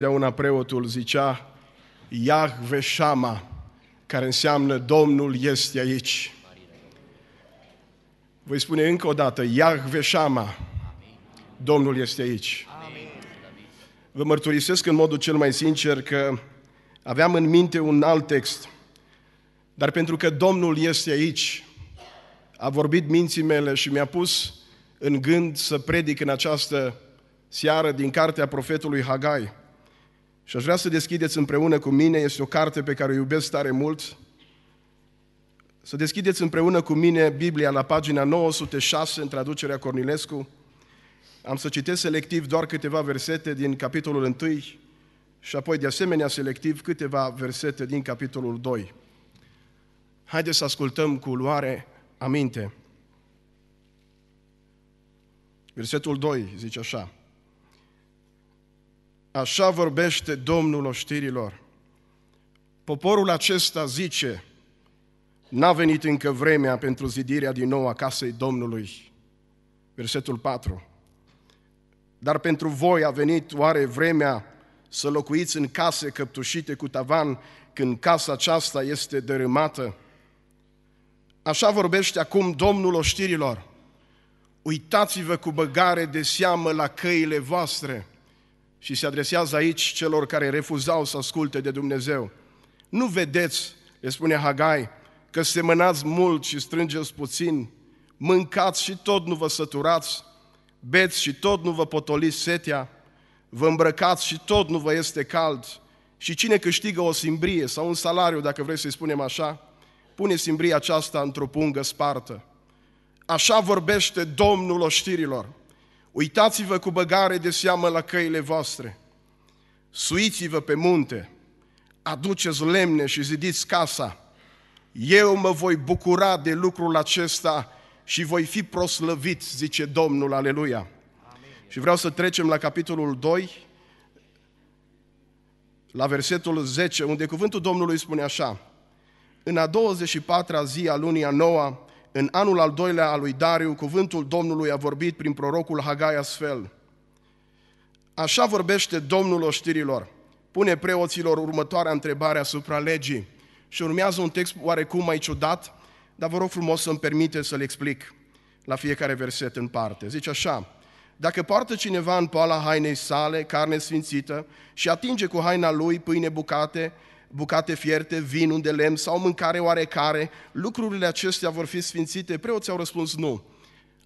Deauna preotul zicea, Iahve Shama, care înseamnă Domnul este aici. Voi spune încă o dată, Iahve Shama, Domnul este aici. Amin. Vă mărturisesc în modul cel mai sincer că aveam în minte un alt text, dar pentru că Domnul este aici, a vorbit minții mele și mi-a pus în gând să predic în această seară din cartea profetului Hagai. Și aș vrea să deschideți împreună cu mine, este o carte pe care o iubesc tare mult, să deschideți împreună cu mine Biblia la pagina 906 în traducerea Cornilescu. Am să citesc selectiv doar câteva versete din capitolul 1 și apoi de asemenea selectiv câteva versete din capitolul 2. Haideți să ascultăm cu luare aminte. Versetul 2 zice așa. Așa vorbește Domnul oștirilor. Poporul acesta zice, n-a venit încă vremea pentru zidirea din nou a casei Domnului. Versetul 4. Dar pentru voi a venit oare vremea să locuiți în case căptușite cu tavan când casa aceasta este dărâmată? Așa vorbește acum Domnul oștirilor. Uitați-vă cu băgare de seamă la căile voastre și se adresează aici celor care refuzau să asculte de Dumnezeu. Nu vedeți, le spune Hagai, că semănați mult și strângeți puțin, mâncați și tot nu vă săturați, beți și tot nu vă potoliți setea, vă îmbrăcați și tot nu vă este cald, și cine câștigă o simbrie sau un salariu, dacă vreți să-i spunem așa, pune simbria aceasta într-o pungă spartă. Așa vorbește Domnul oștirilor. Uitați-vă cu băgare de seamă la căile voastre, suiți-vă pe munte, aduceți lemne și zidiți casa. Eu mă voi bucura de lucrul acesta și voi fi proslăvit, zice Domnul, aleluia. Amin. Și vreau să trecem la capitolul 2, la versetul 10, unde cuvântul Domnului spune așa, În a 24-a zi a lunii a 9 în anul al doilea al lui Dariu, cuvântul Domnului a vorbit prin prorocul Hagai astfel. Așa vorbește Domnul oștirilor. Pune preoților următoarea întrebare asupra legii. Și urmează un text oarecum mai ciudat, dar vă rog frumos să-mi permite să-l explic la fiecare verset în parte. Zice așa, dacă poartă cineva în poala hainei sale carne sfințită și atinge cu haina lui pâine bucate bucate fierte, vin, unde lemn sau mâncare oarecare, lucrurile acestea vor fi sfințite? Preoții au răspuns nu.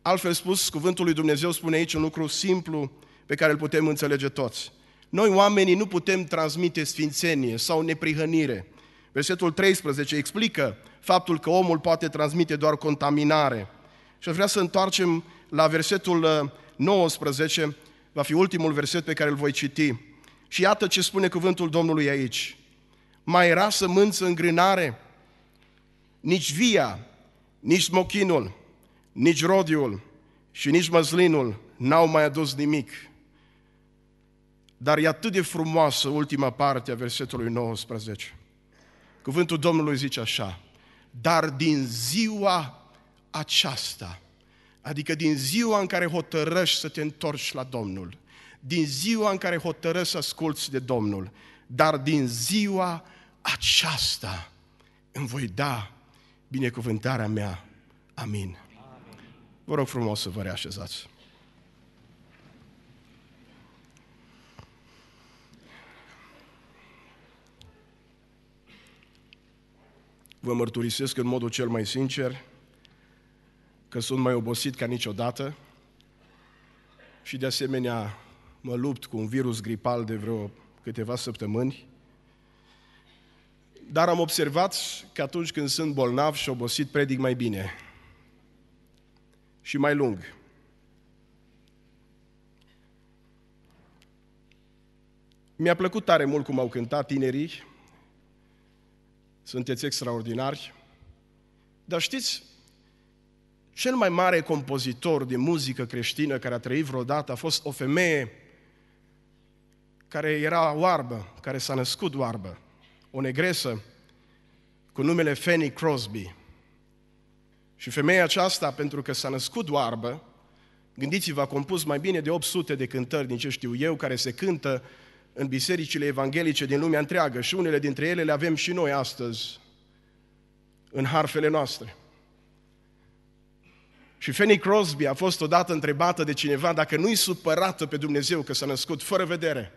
Altfel spus, cuvântul lui Dumnezeu spune aici un lucru simplu pe care îl putem înțelege toți. Noi oamenii nu putem transmite sfințenie sau neprihănire. Versetul 13 explică faptul că omul poate transmite doar contaminare. Și aș vrea să întoarcem la versetul 19, uh, va fi ultimul verset pe care îl voi citi. Și iată ce spune cuvântul Domnului aici mai era sămânță în grânare? Nici via, nici smochinul, nici rodiul și nici măslinul n-au mai adus nimic. Dar e atât de frumoasă ultima parte a versetului 19. Cuvântul Domnului zice așa, dar din ziua aceasta, adică din ziua în care hotărăști să te întorci la Domnul, din ziua în care hotărăști să asculți de Domnul, dar din ziua aceasta îmi voi da binecuvântarea mea. Amin. Vă rog frumos să vă reașezați. Vă mărturisesc în modul cel mai sincer că sunt mai obosit ca niciodată și de asemenea mă lupt cu un virus gripal de vreo câteva săptămâni dar am observat că atunci când sunt bolnav și obosit, predic mai bine și mai lung. Mi-a plăcut tare mult cum au cântat tinerii, sunteți extraordinari, dar știți, cel mai mare compozitor de muzică creștină care a trăit vreodată a fost o femeie care era oarbă, care s-a născut oarbă o negresă cu numele Fanny Crosby. Și femeia aceasta, pentru că s-a născut oarbă, gândiți-vă, a compus mai bine de 800 de cântări, din ce știu eu, care se cântă în bisericile evanghelice din lumea întreagă și unele dintre ele le avem și noi astăzi în harfele noastre. Și Fanny Crosby a fost odată întrebată de cineva dacă nu-i supărată pe Dumnezeu că s-a născut fără vedere.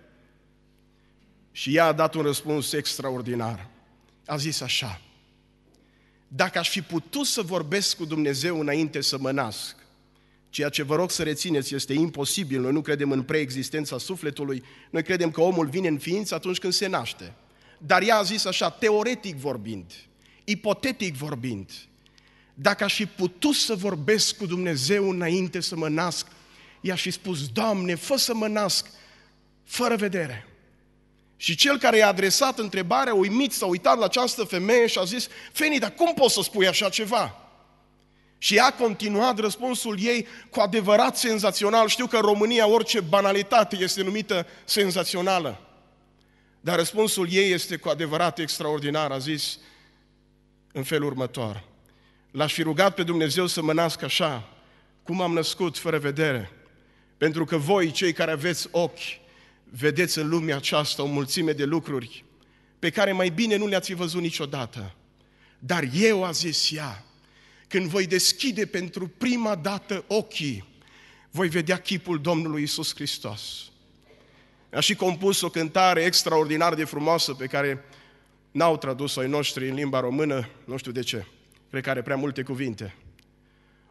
Și ea a dat un răspuns extraordinar. A zis așa, dacă aș fi putut să vorbesc cu Dumnezeu înainte să mă nasc, ceea ce vă rog să rețineți este imposibil, noi nu credem în preexistența sufletului, noi credem că omul vine în ființă atunci când se naște. Dar ea a zis așa, teoretic vorbind, ipotetic vorbind, dacă aș fi putut să vorbesc cu Dumnezeu înainte să mă nasc, i-aș fi spus, Doamne, fă să mă nasc fără vedere și cel care i-a adresat întrebarea, uimit, s-a uitat la această femeie și a zis, Feni, dar cum poți să spui așa ceva? Și a continuat răspunsul ei cu adevărat senzațional. Știu că în România orice banalitate este numită senzațională. Dar răspunsul ei este cu adevărat extraordinar. A zis în felul următor. L-aș fi rugat pe Dumnezeu să mă nasc așa, cum am născut, fără vedere. Pentru că voi, cei care aveți ochi, vedeți în lumea aceasta o mulțime de lucruri pe care mai bine nu le-ați văzut niciodată. Dar eu, a zis ea, când voi deschide pentru prima dată ochii, voi vedea chipul Domnului Isus Hristos. A și compus o cântare extraordinar de frumoasă pe care n-au tradus-o ai noștri în limba română, nu știu de ce, cred că are prea multe cuvinte.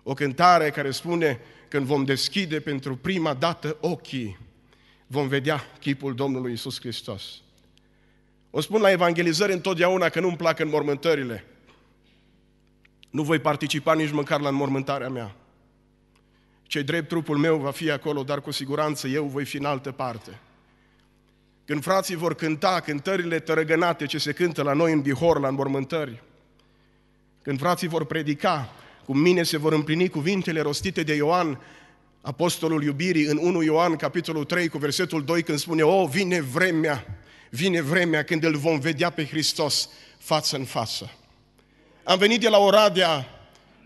O cântare care spune, când vom deschide pentru prima dată ochii, vom vedea chipul Domnului Isus Hristos. O spun la evangelizări întotdeauna că nu-mi plac înmormântările. Nu voi participa nici măcar la înmormântarea mea. Cei drept trupul meu va fi acolo, dar cu siguranță eu voi fi în altă parte. Când frații vor cânta cântările tărăgănate ce se cântă la noi în Bihor, la înmormântări, când frații vor predica, cu mine se vor împlini cuvintele rostite de Ioan apostolul iubirii în 1 Ioan, capitolul 3, cu versetul 2, când spune, O, vine vremea, vine vremea când îl vom vedea pe Hristos față în față. Am venit de la Oradea,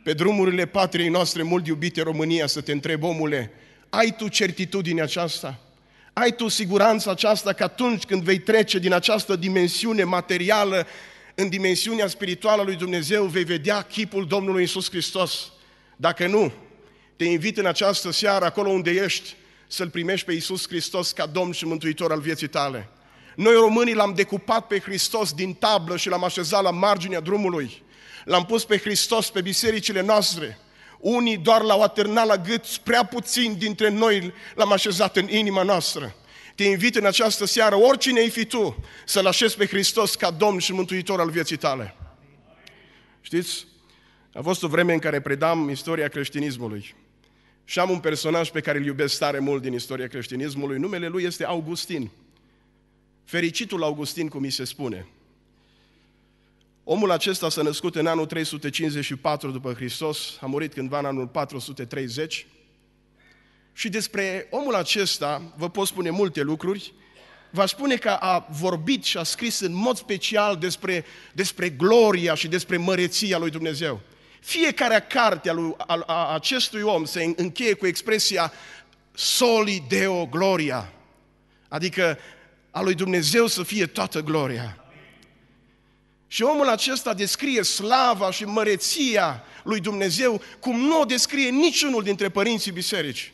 pe drumurile patriei noastre mult iubite România, să te întreb, omule, ai tu certitudinea aceasta? Ai tu siguranța aceasta că atunci când vei trece din această dimensiune materială în dimensiunea spirituală a lui Dumnezeu, vei vedea chipul Domnului Isus Hristos? Dacă nu, te invit în această seară, acolo unde ești, să-L primești pe Iisus Hristos ca Domn și Mântuitor al vieții tale. Noi românii l-am decupat pe Hristos din tablă și l-am așezat la marginea drumului. L-am pus pe Hristos pe bisericile noastre. Unii doar l-au atârnat la gât, prea puțin dintre noi l-am așezat în inima noastră. Te invit în această seară, oricine ai fi tu, să-L așezi pe Hristos ca Domn și Mântuitor al vieții tale. Știți, a fost o vreme în care predam istoria creștinismului. Și am un personaj pe care îl iubesc tare mult din istoria creștinismului, numele lui este Augustin. Fericitul Augustin, cum mi se spune. Omul acesta s-a născut în anul 354 după Hristos, a murit cândva în anul 430. Și despre omul acesta vă pot spune multe lucruri, va spune că a vorbit și a scris în mod special despre, despre gloria și despre măreția lui Dumnezeu. Fiecare carte a, lui, a, a acestui om se încheie cu expresia soli deo gloria, adică a lui Dumnezeu să fie toată gloria. Și omul acesta descrie slava și măreția lui Dumnezeu cum nu o descrie niciunul dintre părinții biserici.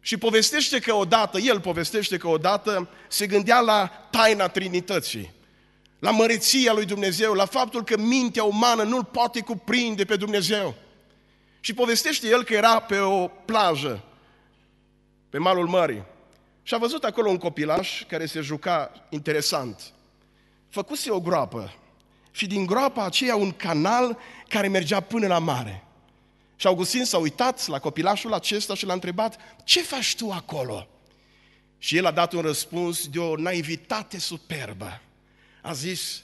Și povestește că odată, el povestește că odată se gândea la taina Trinității la măreția lui Dumnezeu, la faptul că mintea umană nu-l poate cuprinde pe Dumnezeu. Și povestește el că era pe o plajă, pe malul mării, și a văzut acolo un copilaș care se juca interesant. Făcuse o groapă și din groapa aceea un canal care mergea până la mare. Și Augustin s-a uitat la copilașul acesta și l-a întrebat, ce faci tu acolo? Și el a dat un răspuns de o naivitate superbă a zis,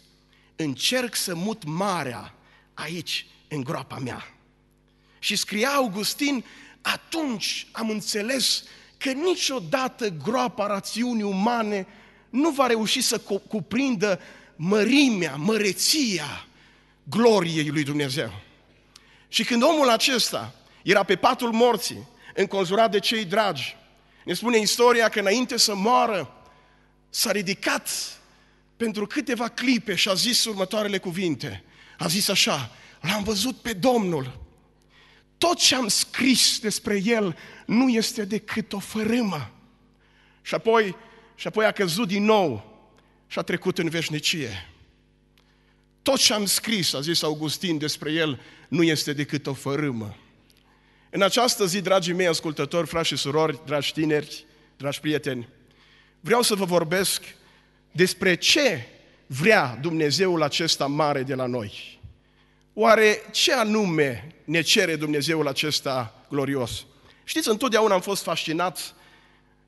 încerc să mut marea aici, în groapa mea. Și scria Augustin, atunci am înțeles că niciodată groapa rațiunii umane nu va reuși să cuprindă mărimea, măreția gloriei lui Dumnezeu. Și când omul acesta era pe patul morții, înconjurat de cei dragi, ne spune istoria că înainte să moară, s-a ridicat pentru câteva clipe și a zis următoarele cuvinte. A zis așa, l-am văzut pe Domnul. Tot ce am scris despre el nu este decât o fărâmă. Și apoi, și apoi a căzut din nou și a trecut în veșnicie. Tot ce am scris, a zis Augustin despre el, nu este decât o fărâmă. În această zi, dragii mei ascultători, frați și surori, dragi tineri, dragi prieteni, vreau să vă vorbesc despre ce vrea Dumnezeul acesta mare de la noi. Oare ce anume ne cere Dumnezeul acesta glorios? Știți, întotdeauna am fost fascinat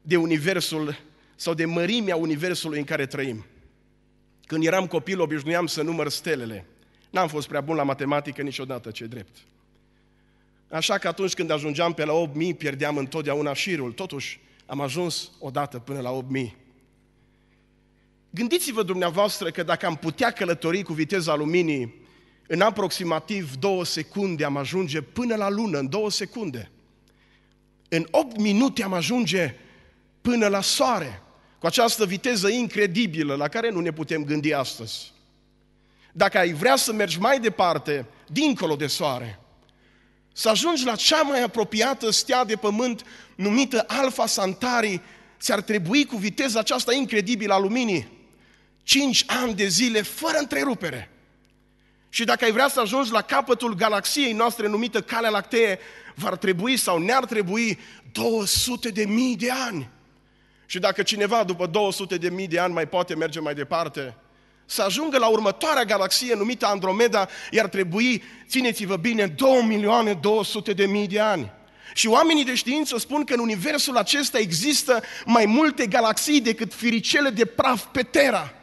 de universul sau de mărimea universului în care trăim. Când eram copil, obișnuiam să număr stelele. N-am fost prea bun la matematică niciodată, ce drept. Așa că atunci când ajungeam pe la 8.000, pierdeam întotdeauna șirul. Totuși, am ajuns odată până la Gândiți-vă dumneavoastră că dacă am putea călători cu viteza luminii, în aproximativ două secunde am ajunge până la lună, în două secunde. În 8 minute am ajunge până la soare, cu această viteză incredibilă la care nu ne putem gândi astăzi. Dacă ai vrea să mergi mai departe, dincolo de soare, să ajungi la cea mai apropiată stea de pământ numită Alfa Santari, ți-ar trebui cu viteza aceasta incredibilă a luminii 5 ani de zile fără întrerupere. Și dacă ai vrea să ajungi la capătul galaxiei noastre numită Calea Lactee, va trebui sau ne-ar trebui 200 de mii de ani. Și dacă cineva după 200 de mii de ani mai poate merge mai departe, să ajungă la următoarea galaxie numită Andromeda, iar trebui, țineți-vă bine, 2 milioane 200 de mii de ani. Și oamenii de știință spun că în universul acesta există mai multe galaxii decât firicele de praf pe Terra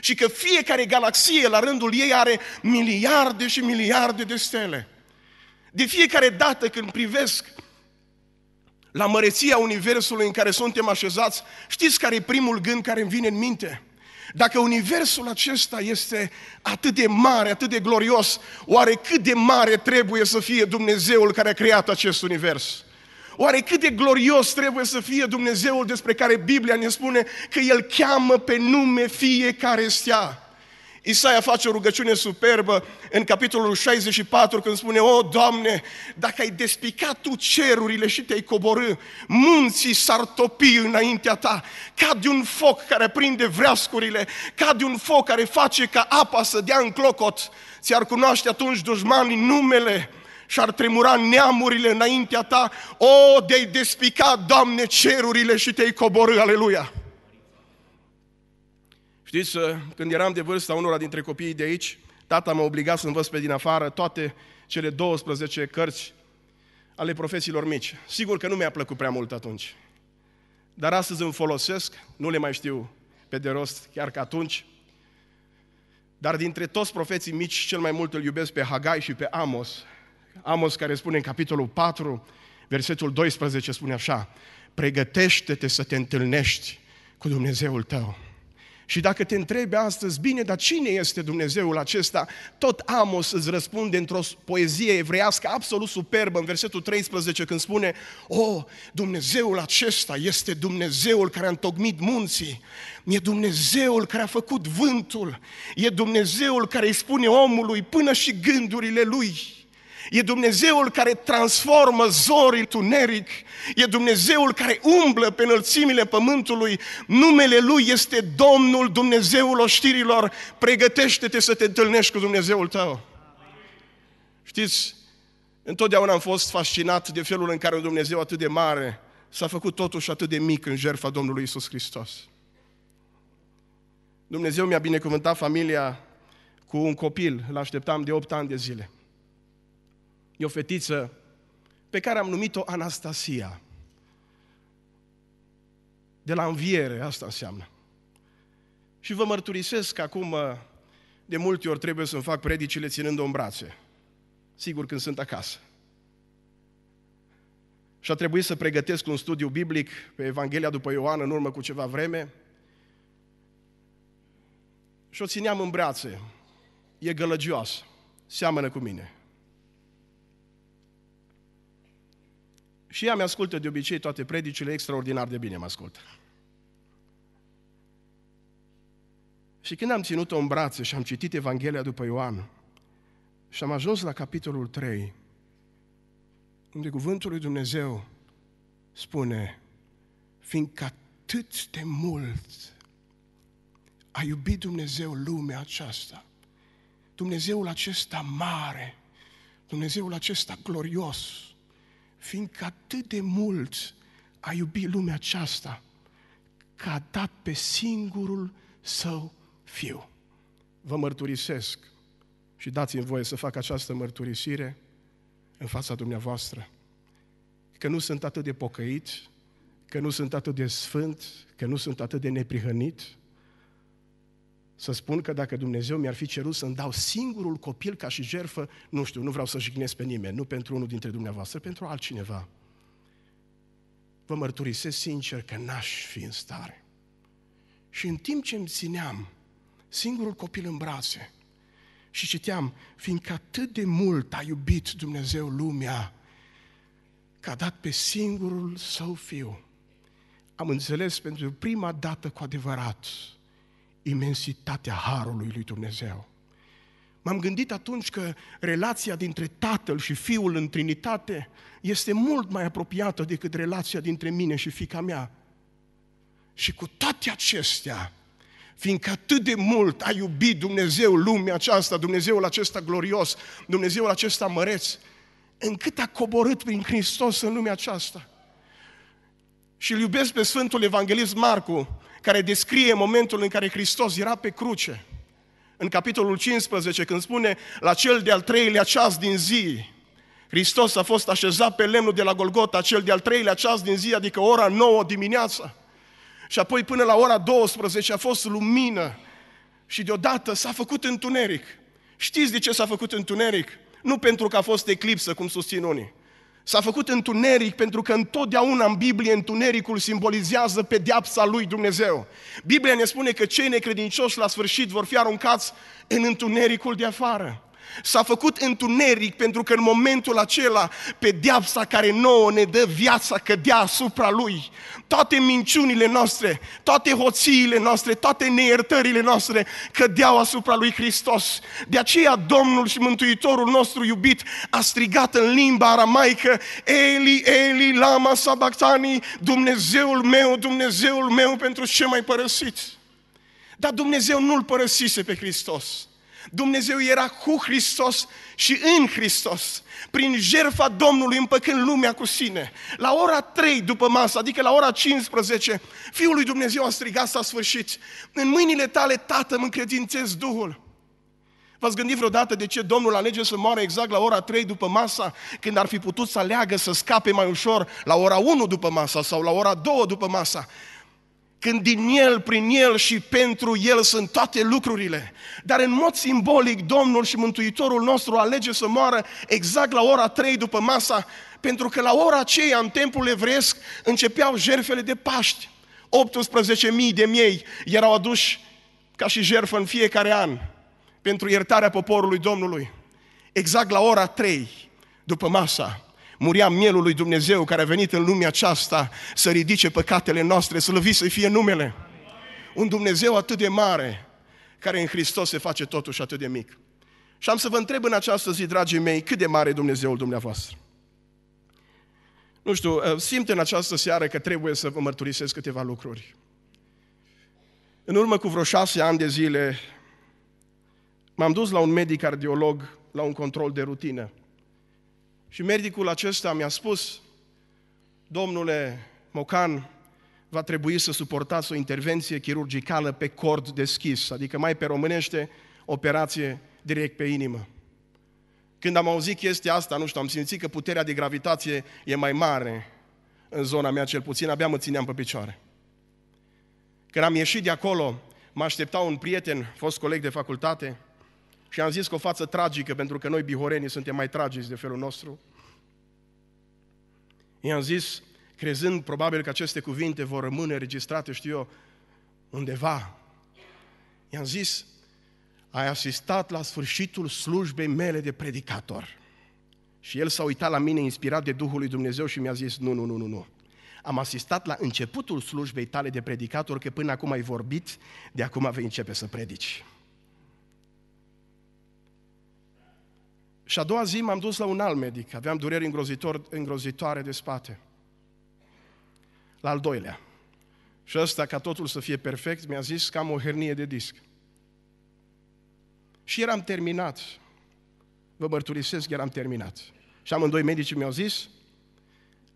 și că fiecare galaxie la rândul ei are miliarde și miliarde de stele. De fiecare dată când privesc la măreția Universului în care suntem așezați, știți care e primul gând care îmi vine în minte? Dacă Universul acesta este atât de mare, atât de glorios, oare cât de mare trebuie să fie Dumnezeul care a creat acest Univers? Oare cât de glorios trebuie să fie Dumnezeul despre care Biblia ne spune că El cheamă pe nume fiecare stea? Isaia face o rugăciune superbă în capitolul 64 când spune O, Doamne, dacă ai despicat Tu cerurile și te-ai coborâ, munții s-ar topi înaintea Ta, ca de un foc care prinde vreascurile, ca de un foc care face ca apa să dea în clocot. Ți-ar cunoaște atunci dușmanii numele și ar tremura neamurile înaintea ta, o, de-ai despica, Doamne, cerurile și te-ai coborâ, aleluia! Știți, uh, când eram de vârsta unora dintre copiii de aici, tata m-a obligat să învăț pe din afară toate cele 12 cărți ale profesiilor mici. Sigur că nu mi-a plăcut prea mult atunci, dar astăzi îmi folosesc, nu le mai știu pe de rost chiar ca atunci, dar dintre toți profeții mici, cel mai mult îl iubesc pe Hagai și pe Amos, Amos care spune în capitolul 4, versetul 12 spune așa, pregătește-te să te întâlnești cu Dumnezeul tău. Și dacă te întrebi astăzi, bine, dar cine este Dumnezeul acesta? Tot Amos îți răspunde într-o poezie evreiască absolut superbă, în versetul 13, când spune O, oh, Dumnezeul acesta este Dumnezeul care a întocmit munții, e Dumnezeul care a făcut vântul, e Dumnezeul care îi spune omului până și gândurile lui. E Dumnezeul care transformă zorii tuneric, e Dumnezeul care umblă pe înălțimile pământului, numele Lui este Domnul Dumnezeul oștirilor, pregătește-te să te întâlnești cu Dumnezeul tău. Știți, întotdeauna am fost fascinat de felul în care un Dumnezeu atât de mare s-a făcut totuși atât de mic în jertfa Domnului Isus Hristos. Dumnezeu mi-a binecuvântat familia cu un copil, l-așteptam de 8 ani de zile. E o fetiță pe care am numit-o Anastasia. De la înviere, asta înseamnă. Și vă mărturisesc că acum uh, de multe ori trebuie să-mi fac predicile ținând-o în brațe. Sigur, când sunt acasă. Și a trebuit să pregătesc un studiu biblic pe Evanghelia după Ioan în urmă cu ceva vreme. Și o țineam în brațe. E gălăgioasă. Seamănă cu mine. Și ea mi-ascultă de obicei toate predicile, extraordinar de bine mă ascultă. Și când am ținut-o în brațe și am citit Evanghelia după Ioan și am ajuns la capitolul 3, unde cuvântul lui Dumnezeu spune, fiindcă atât de mult a iubit Dumnezeu lumea aceasta, Dumnezeul acesta mare, Dumnezeul acesta glorios, fiindcă atât de mult a iubit lumea aceasta, că a dat pe singurul său fiu. Vă mărturisesc și dați-mi voie să fac această mărturisire în fața dumneavoastră, că nu sunt atât de pocăit, că nu sunt atât de sfânt, că nu sunt atât de neprihănit, să spun că dacă Dumnezeu mi-ar fi cerut să-mi dau singurul copil ca și jerfă, nu știu, nu vreau să jignesc pe nimeni, nu pentru unul dintre dumneavoastră, pentru altcineva. Vă mărturisesc sincer că n-aș fi în stare. Și în timp ce îmi țineam singurul copil în brațe și citeam, fiindcă atât de mult a iubit Dumnezeu lumea, că a dat pe singurul său fiu, am înțeles pentru prima dată cu adevărat imensitatea harului lui Dumnezeu. M-am gândit atunci că relația dintre Tatăl și Fiul în Trinitate este mult mai apropiată decât relația dintre mine și fica mea. Și cu toate acestea, fiindcă atât de mult a iubit Dumnezeu lumea aceasta, Dumnezeul acesta glorios, Dumnezeul acesta măreț, încât a coborât prin Hristos în lumea aceasta. Și îl iubesc pe Sfântul Evanghelist Marcu, care descrie momentul în care Hristos era pe cruce. În capitolul 15, când spune, la cel de-al treilea ceas din zi, Hristos a fost așezat pe lemnul de la Golgota, cel de-al treilea ceas din zi, adică ora 9 dimineața. Și apoi până la ora 12 a fost lumină și deodată s-a făcut întuneric. Știți de ce s-a făcut întuneric? Nu pentru că a fost eclipsă, cum susțin unii, S-a făcut întuneric pentru că întotdeauna în Biblie întunericul simbolizează pedeapsa lui Dumnezeu. Biblia ne spune că cei necredincioși la sfârșit vor fi aruncați în întunericul de afară. S-a făcut întuneric pentru că în momentul acela pedeapsa care nouă ne dă viața cădea asupra lui. Toate minciunile noastre, toate hoțiile noastre, toate neiertările noastre cădeau asupra lui Hristos. De aceea Domnul și Mântuitorul nostru iubit a strigat în limba aramaică Eli, Eli, lama sabactani, Dumnezeul meu, Dumnezeul meu, pentru ce mai părăsiți? Dar Dumnezeu nu-L părăsise pe Hristos Dumnezeu era cu Hristos și în Hristos, prin jertfa Domnului împăcând lumea cu sine. La ora 3 după masă, adică la ora 15, Fiul lui Dumnezeu a strigat, s-a sfârșit. În mâinile tale, Tată, mă încredințez Duhul. V-ați gândit vreodată de ce Domnul alege să moară exact la ora 3 după masa, când ar fi putut să aleagă să scape mai ușor la ora 1 după masa sau la ora 2 după masa? când din El, prin El și pentru El sunt toate lucrurile. Dar în mod simbolic, Domnul și Mântuitorul nostru alege să moară exact la ora 3 după masa, pentru că la ora aceea, în templul evresc, începeau jerfele de Paști. 18.000 de miei erau aduși ca și jerfă în fiecare an pentru iertarea poporului Domnului. Exact la ora 3 după masa muria mielul lui Dumnezeu care a venit în lumea aceasta să ridice păcatele noastre, slăvit să fie numele. Un Dumnezeu atât de mare, care în Hristos se face totuși atât de mic. Și am să vă întreb în această zi, dragii mei, cât de mare e Dumnezeul dumneavoastră. Nu știu, eh, simt în această seară că trebuie să vă mărturisesc câteva lucruri. În urmă cu vreo șase ani de zile, m-am dus la un medic cardiolog la un control de rutină. Și medicul acesta mi-a spus, domnule Mocan, va trebui să suportați o intervenție chirurgicală pe cord deschis, adică mai pe românește, operație direct pe inimă. Când am auzit chestia asta, nu știu, am simțit că puterea de gravitație e mai mare în zona mea cel puțin, abia mă țineam pe picioare. Când am ieșit de acolo, mă aștepta un prieten, fost coleg de facultate, și am zis că o față tragică, pentru că noi bihorenii suntem mai tragici de felul nostru. I-am zis, crezând probabil că aceste cuvinte vor rămâne registrate, știu eu, undeva. I-am zis, ai asistat la sfârșitul slujbei mele de predicator. Și el s-a uitat la mine inspirat de Duhul lui Dumnezeu și mi-a zis, nu, nu, nu, nu, nu. Am asistat la începutul slujbei tale de predicator, că până acum ai vorbit, de acum vei începe să predici. Și a doua zi m-am dus la un alt medic, aveam dureri îngrozitor, îngrozitoare de spate. La al doilea. Și ăsta, ca totul să fie perfect, mi-a zis că am o hernie de disc. Și eram terminat. Vă mărturisesc, eram terminat. Și amândoi medicii mi-au zis,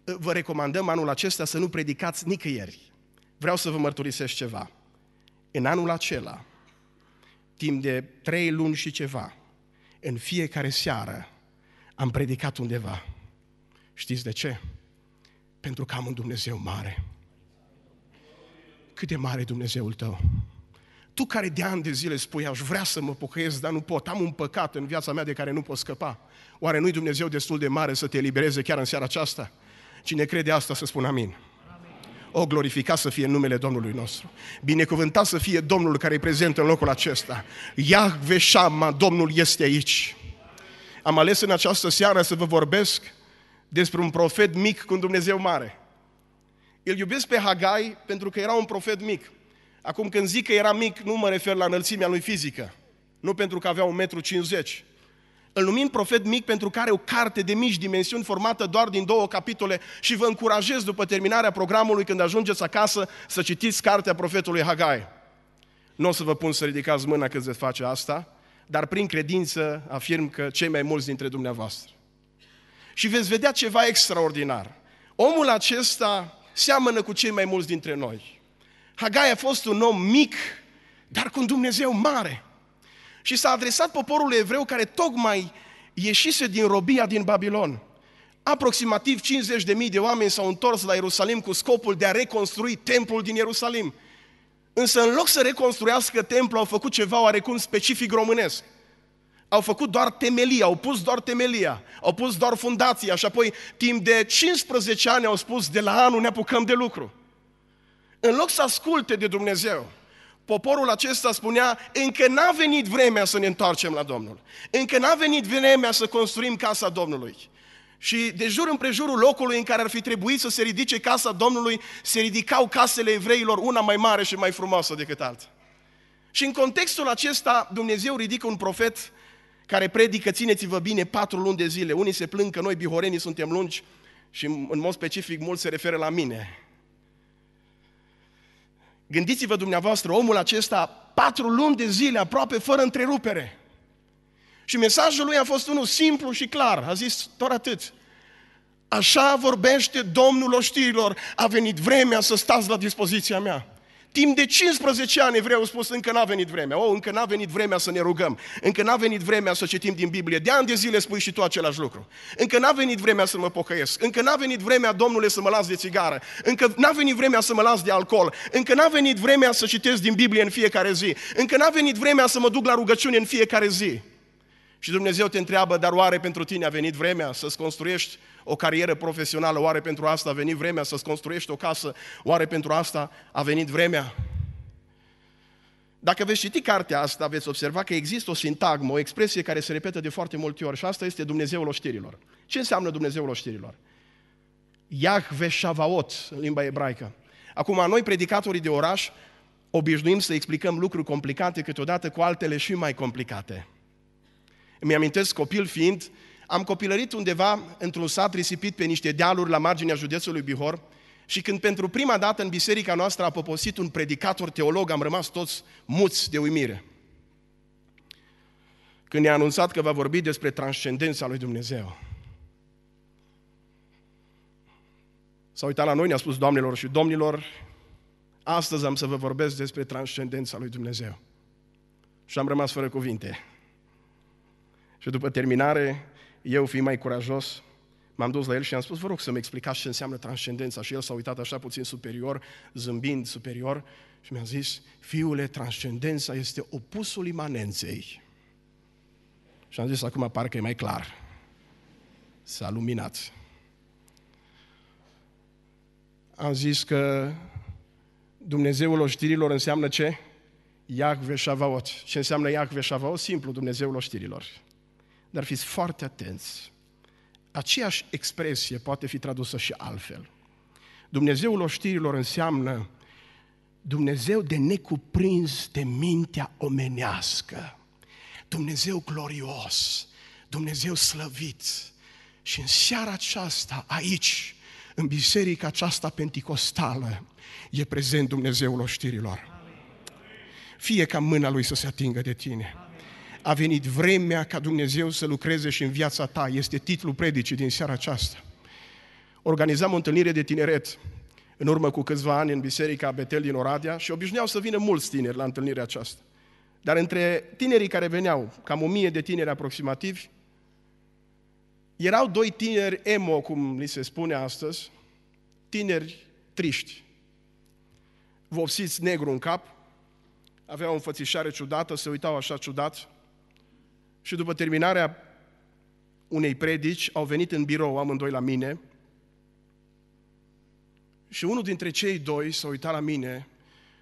vă recomandăm anul acesta să nu predicați nicăieri. Vreau să vă mărturisesc ceva. În anul acela, timp de trei luni și ceva, în fiecare seară am predicat undeva. Știți de ce? Pentru că am un Dumnezeu mare. Cât de mare e Dumnezeul tău? Tu care de ani de zile spui, aș vrea să mă pocăiesc, dar nu pot, am un păcat în viața mea de care nu pot scăpa. Oare nu-i Dumnezeu destul de mare să te elibereze chiar în seara aceasta? Cine crede asta să spună amin. O glorificat să fie numele Domnului nostru. Binecuvântat să fie Domnul care e prezent în locul acesta. Iahve Shama, Domnul este aici. Am ales în această seară să vă vorbesc despre un profet mic cu un Dumnezeu mare. Îl iubesc pe Hagai pentru că era un profet mic. Acum când zic că era mic, nu mă refer la înălțimea lui fizică. Nu pentru că avea un metru cincizeci. Îl numim profet mic pentru că are o carte de mici dimensiuni formată doar din două capitole și vă încurajez după terminarea programului când ajungeți acasă să citiți cartea profetului Hagai. Nu o să vă pun să ridicați mâna când veți face asta, dar prin credință afirm că cei mai mulți dintre dumneavoastră. Și veți vedea ceva extraordinar. Omul acesta seamănă cu cei mai mulți dintre noi. Hagai a fost un om mic, dar cu un Dumnezeu mare și s-a adresat poporului evreu care tocmai ieșise din robia din Babilon. Aproximativ 50.000 de oameni s-au întors la Ierusalim cu scopul de a reconstrui templul din Ierusalim. Însă în loc să reconstruiască templul, au făcut ceva oarecum specific românesc. Au făcut doar temelia, au pus doar temelia, au pus doar fundația și apoi timp de 15 ani au spus de la anul ne apucăm de lucru. În loc să asculte de Dumnezeu, poporul acesta spunea, încă n-a venit vremea să ne întoarcem la Domnul. Încă n-a venit vremea să construim casa Domnului. Și de jur împrejurul locului în care ar fi trebuit să se ridice casa Domnului, se ridicau casele evreilor, una mai mare și mai frumoasă decât alta. Și în contextul acesta, Dumnezeu ridică un profet care predică, țineți-vă bine, patru luni de zile. Unii se plâng că noi, bihorenii, suntem lungi și în mod specific mulți se referă la mine. Gândiți-vă dumneavoastră, omul acesta, patru luni de zile, aproape fără întrerupere. Și mesajul lui a fost unul simplu și clar. A zis doar atât. Așa vorbește Domnul oștirilor, a venit vremea să stați la dispoziția mea. Timp de 15 ani vreau au spus, încă n-a venit vremea. Oh, încă n-a venit vremea să ne rugăm. Încă n-a venit vremea să citim din Biblie. De ani de zile spui și tu același lucru. Încă n-a venit vremea să mă pocăiesc. Încă n-a venit vremea, Domnule, să mă las de țigară. Încă n-a venit vremea să mă las de alcool. Încă n-a venit vremea să citesc din Biblie în fiecare zi. Încă n-a venit vremea să mă duc la rugăciune în fiecare zi. Și Dumnezeu te întreabă, dar oare pentru tine a venit vremea să-ți construiești o carieră profesională, oare pentru asta a venit vremea să-ți construiești o casă, oare pentru asta a venit vremea? Dacă veți citi cartea asta, veți observa că există o sintagmă, o expresie care se repetă de foarte multe ori și asta este Dumnezeul oștirilor. Ce înseamnă Dumnezeul oștirilor? Yahve Shavaot, în limba ebraică. Acum, noi, predicatorii de oraș, obișnuim să explicăm lucruri complicate câteodată cu altele și mai complicate. Îmi amintesc copil fiind, uh, am copilărit undeva într-un sat risipit pe niște dealuri la marginea județului Bihor și când pentru prima dată în biserica noastră a poposit un predicator teolog, am rămas toți muți de uimire. Când ne-a anunțat că va vorbi despre transcendența lui Dumnezeu. S-a uitat la noi, ne-a spus doamnelor și domnilor, astăzi am să vă vorbesc despre transcendența lui Dumnezeu. Și am rămas fără cuvinte. Și după terminare, eu fi mai curajos, m-am dus la el și am spus, vă rog să-mi explicați ce înseamnă transcendența. Și el s-a uitat așa puțin superior, zâmbind superior și mi-a zis, fiule, transcendența este opusul imanenței. Și am zis, acum parcă e mai clar. S-a luminat. Am zis că Dumnezeul oștirilor înseamnă ce? Iahve Shavaot. Ce înseamnă Iahve Shavaot? Simplu, Dumnezeul oștirilor dar fiți foarte atenți. Aceeași expresie poate fi tradusă și altfel. Dumnezeul oștirilor înseamnă Dumnezeu de necuprins de mintea omenească, Dumnezeu glorios, Dumnezeu slăvit. Și în seara aceasta, aici, în biserica aceasta penticostală, e prezent Dumnezeul oștirilor. Fie ca mâna Lui să se atingă de tine a venit vremea ca Dumnezeu să lucreze și în viața ta. Este titlul predicii din seara aceasta. Organizam o întâlnire de tineret în urmă cu câțiva ani în biserica Betel din Oradea și obișnuiau să vină mulți tineri la întâlnirea aceasta. Dar între tinerii care veneau, cam o mie de tineri aproximativ, erau doi tineri emo, cum li se spune astăzi, tineri triști, vopsiți negru în cap, aveau o înfățișare ciudată, se uitau așa ciudat și după terminarea unei predici, au venit în birou amândoi la mine și unul dintre cei doi s-a uitat la mine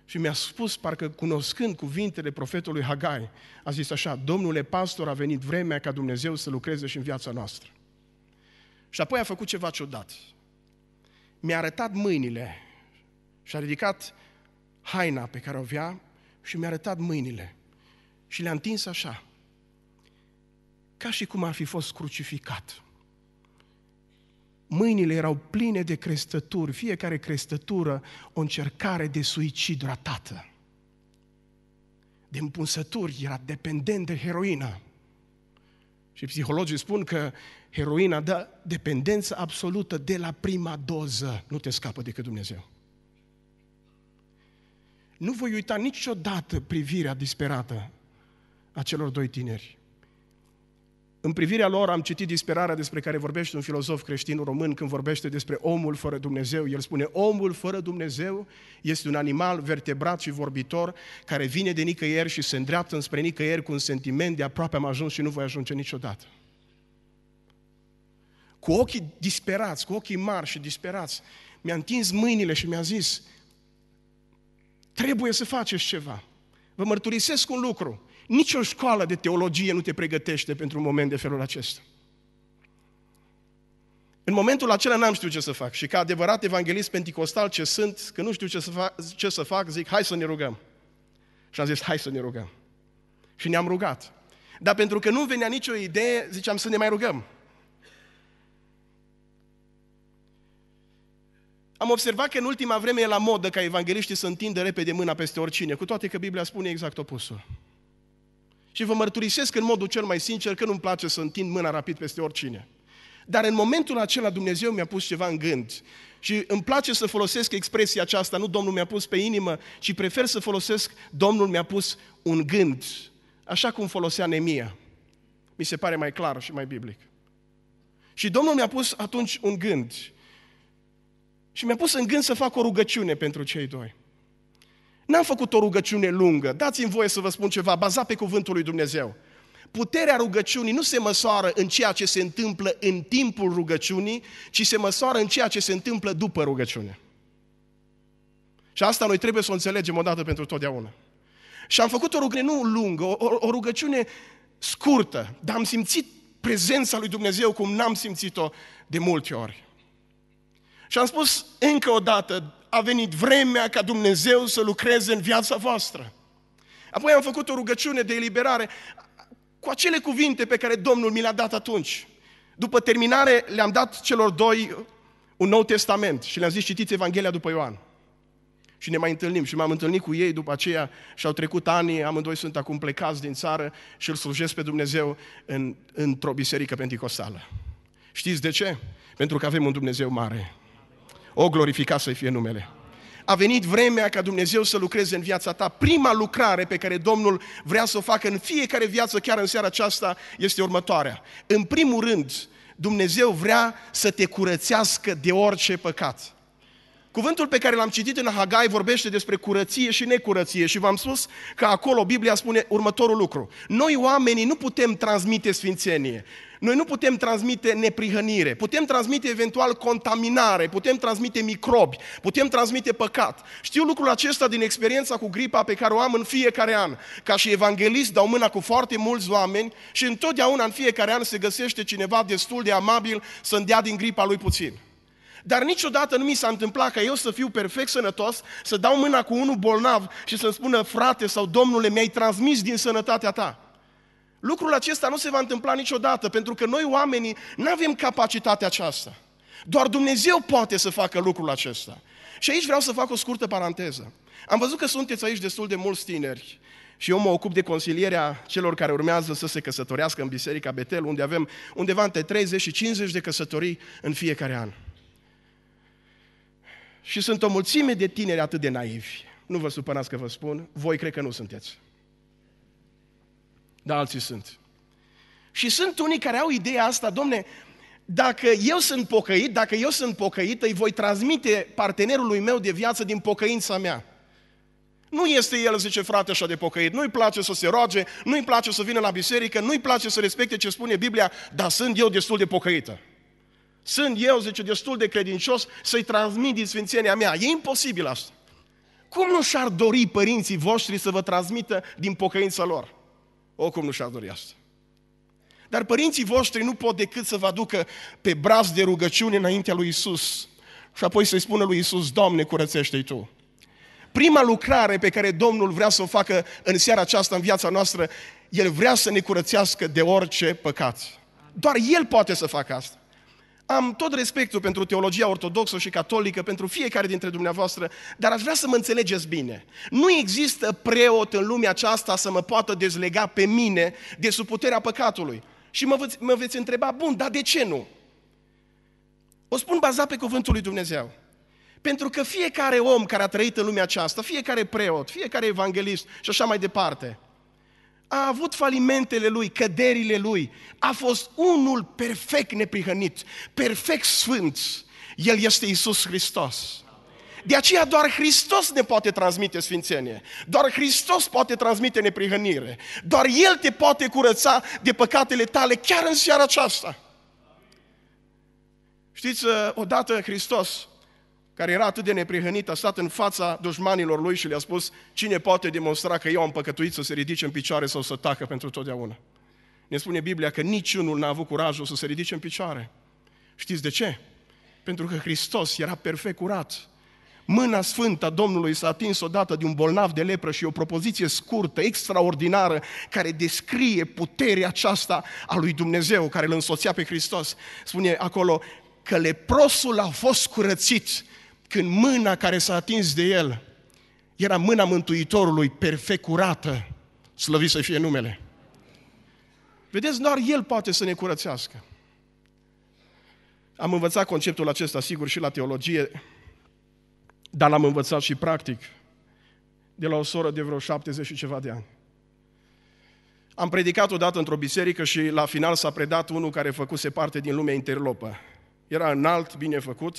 și mi-a spus, parcă cunoscând cuvintele profetului Hagai, a zis așa, Domnule pastor, a venit vremea ca Dumnezeu să lucreze și în viața noastră. Și apoi a făcut ceva ciudat. Mi-a arătat mâinile și a ridicat haina pe care o avea și mi-a arătat mâinile și le-a întins așa ca și cum ar fi fost crucificat. Mâinile erau pline de crestături, fiecare crestătură o încercare de suicid ratată. De împunsături, era dependent de heroină. Și psihologii spun că heroina dă dependență absolută de la prima doză. Nu te scapă decât Dumnezeu. Nu voi uita niciodată privirea disperată a celor doi tineri. În privirea lor am citit disperarea despre care vorbește un filozof creștin român când vorbește despre omul fără Dumnezeu. El spune, omul fără Dumnezeu este un animal vertebrat și vorbitor care vine de nicăieri și se îndreaptă înspre nicăieri cu un sentiment de aproape am ajuns și nu voi ajunge niciodată. Cu ochii disperați, cu ochii mari și disperați, mi-a întins mâinile și mi-a zis, trebuie să faceți ceva. Vă mărturisesc un lucru. Nici o școală de teologie nu te pregătește pentru un moment de felul acesta. În momentul acela n-am știut ce să fac și ca adevărat evanghelist penticostal ce sunt, că nu știu ce să, fac, ce să fac, zic hai să ne rugăm. Și am zis hai să ne rugăm. Și ne-am rugat. Dar pentru că nu venea nicio idee, ziceam să ne mai rugăm. Am observat că în ultima vreme e la modă ca evangeliștii să întindă repede mâna peste oricine, cu toate că Biblia spune exact opusul. Și vă mărturisesc în modul cel mai sincer că nu-mi place să întind mâna rapid peste oricine. Dar în momentul acela Dumnezeu mi-a pus ceva în gând. Și îmi place să folosesc expresia aceasta, nu Domnul mi-a pus pe inimă, ci prefer să folosesc Domnul mi-a pus un gând, așa cum folosea Nemia. Mi se pare mai clar și mai biblic. Și Domnul mi-a pus atunci un gând. Și mi-a pus în gând să fac o rugăciune pentru cei doi. N-am făcut o rugăciune lungă. Dați-mi voie să vă spun ceva, bazat pe cuvântul lui Dumnezeu. Puterea rugăciunii nu se măsoară în ceea ce se întâmplă în timpul rugăciunii, ci se măsoară în ceea ce se întâmplă după rugăciune. Și asta noi trebuie să o înțelegem odată pentru totdeauna. Și am făcut o rugăciune nu lungă, o, o rugăciune scurtă, dar am simțit prezența lui Dumnezeu cum n-am simțit-o de multe ori. Și am spus încă o dată, a venit vremea ca Dumnezeu să lucreze în viața voastră. Apoi am făcut o rugăciune de eliberare cu acele cuvinte pe care Domnul mi le-a dat atunci. După terminare le-am dat celor doi un nou testament și le-am zis citiți Evanghelia după Ioan. Și ne mai întâlnim și m-am întâlnit cu ei după aceea și au trecut ani, amândoi sunt acum plecați din țară și îl slujesc pe Dumnezeu în, într-o biserică pentecostală. Știți de ce? Pentru că avem un Dumnezeu mare. O glorifica să fie numele. A venit vremea ca Dumnezeu să lucreze în viața ta. Prima lucrare pe care Domnul vrea să o facă în fiecare viață, chiar în seara aceasta, este următoarea. În primul rând, Dumnezeu vrea să te curățească de orice păcat. Cuvântul pe care l-am citit în Hagai vorbește despre curăție și necurăție și v-am spus că acolo Biblia spune următorul lucru. Noi oamenii nu putem transmite sfințenie, noi nu putem transmite neprihănire, putem transmite eventual contaminare, putem transmite microbi, putem transmite păcat. Știu lucrul acesta din experiența cu gripa pe care o am în fiecare an. Ca și evanghelist dau mâna cu foarte mulți oameni și întotdeauna în fiecare an se găsește cineva destul de amabil să-mi dea din gripa lui puțin. Dar niciodată nu mi s-a întâmplat ca eu să fiu perfect sănătos, să dau mâna cu unul bolnav și să-mi spună, frate sau domnule, mi-ai transmis din sănătatea ta. Lucrul acesta nu se va întâmpla niciodată, pentru că noi oamenii nu avem capacitatea aceasta. Doar Dumnezeu poate să facă lucrul acesta. Și aici vreau să fac o scurtă paranteză. Am văzut că sunteți aici destul de mulți tineri și eu mă ocup de consilierea celor care urmează să se căsătorească în Biserica Betel, unde avem undeva între 30 și 50 de căsătorii în fiecare an. Și sunt o mulțime de tineri atât de naivi. Nu vă supărați că vă spun, voi cred că nu sunteți. Dar alții sunt. Și sunt unii care au ideea asta, domne, dacă eu sunt pocăit, dacă eu sunt pocăită, îi voi transmite partenerului meu de viață din pocăința mea. Nu este el, zice frate, așa de pocăit. Nu-i place să se roage, nu-i place să vină la biserică, nu-i place să respecte ce spune Biblia, dar sunt eu destul de pocăită. Sunt eu, zice, destul de credincios să-i transmit din sfințenia mea. E imposibil asta. Cum nu și-ar dori părinții voștri să vă transmită din pocăința lor? O, cum nu și-ar dori asta? Dar părinții voștri nu pot decât să vă aducă pe braț de rugăciune înaintea lui Isus și apoi să-i spună lui Isus, Doamne, curățește-i Tu. Prima lucrare pe care Domnul vrea să o facă în seara aceasta, în viața noastră, El vrea să ne curățească de orice păcat. Doar El poate să facă asta. Am tot respectul pentru teologia ortodoxă și catolică, pentru fiecare dintre dumneavoastră, dar aș vrea să mă înțelegeți bine. Nu există preot în lumea aceasta să mă poată dezlega pe mine de sub puterea păcatului. Și mă, veți, mă veți întreba, bun, dar de ce nu? O spun bazat pe cuvântul lui Dumnezeu. Pentru că fiecare om care a trăit în lumea aceasta, fiecare preot, fiecare evanghelist și așa mai departe, a avut falimentele lui, căderile lui, a fost unul perfect neprihănit, perfect sfânt. El este Isus Hristos. De aceea doar Hristos ne poate transmite sfințenie. Doar Hristos poate transmite neprihănire. Doar El te poate curăța de păcatele tale chiar în seara aceasta. Știți, uh, odată Hristos care era atât de neprihănit, a stat în fața dușmanilor lui și le-a spus cine poate demonstra că eu am păcătuit să se ridice în picioare sau să tacă pentru totdeauna. Ne spune Biblia că niciunul n-a avut curajul să se ridice în picioare. Știți de ce? Pentru că Hristos era perfect curat. Mâna sfântă a Domnului s-a atins odată de un bolnav de lepră și o propoziție scurtă, extraordinară, care descrie puterea aceasta a lui Dumnezeu care îl însoțea pe Hristos. Spune acolo că leprosul a fost curățit când mâna care s-a atins de el era mâna Mântuitorului, perfect curată, slăvit să fie numele. Vedeți, doar El poate să ne curățească. Am învățat conceptul acesta, sigur, și la teologie, dar l-am învățat și practic de la o soră de vreo 70 și ceva de ani. Am predicat odată într-o biserică și la final s-a predat unul care făcuse parte din lumea interlopă. Era înalt, bine făcut,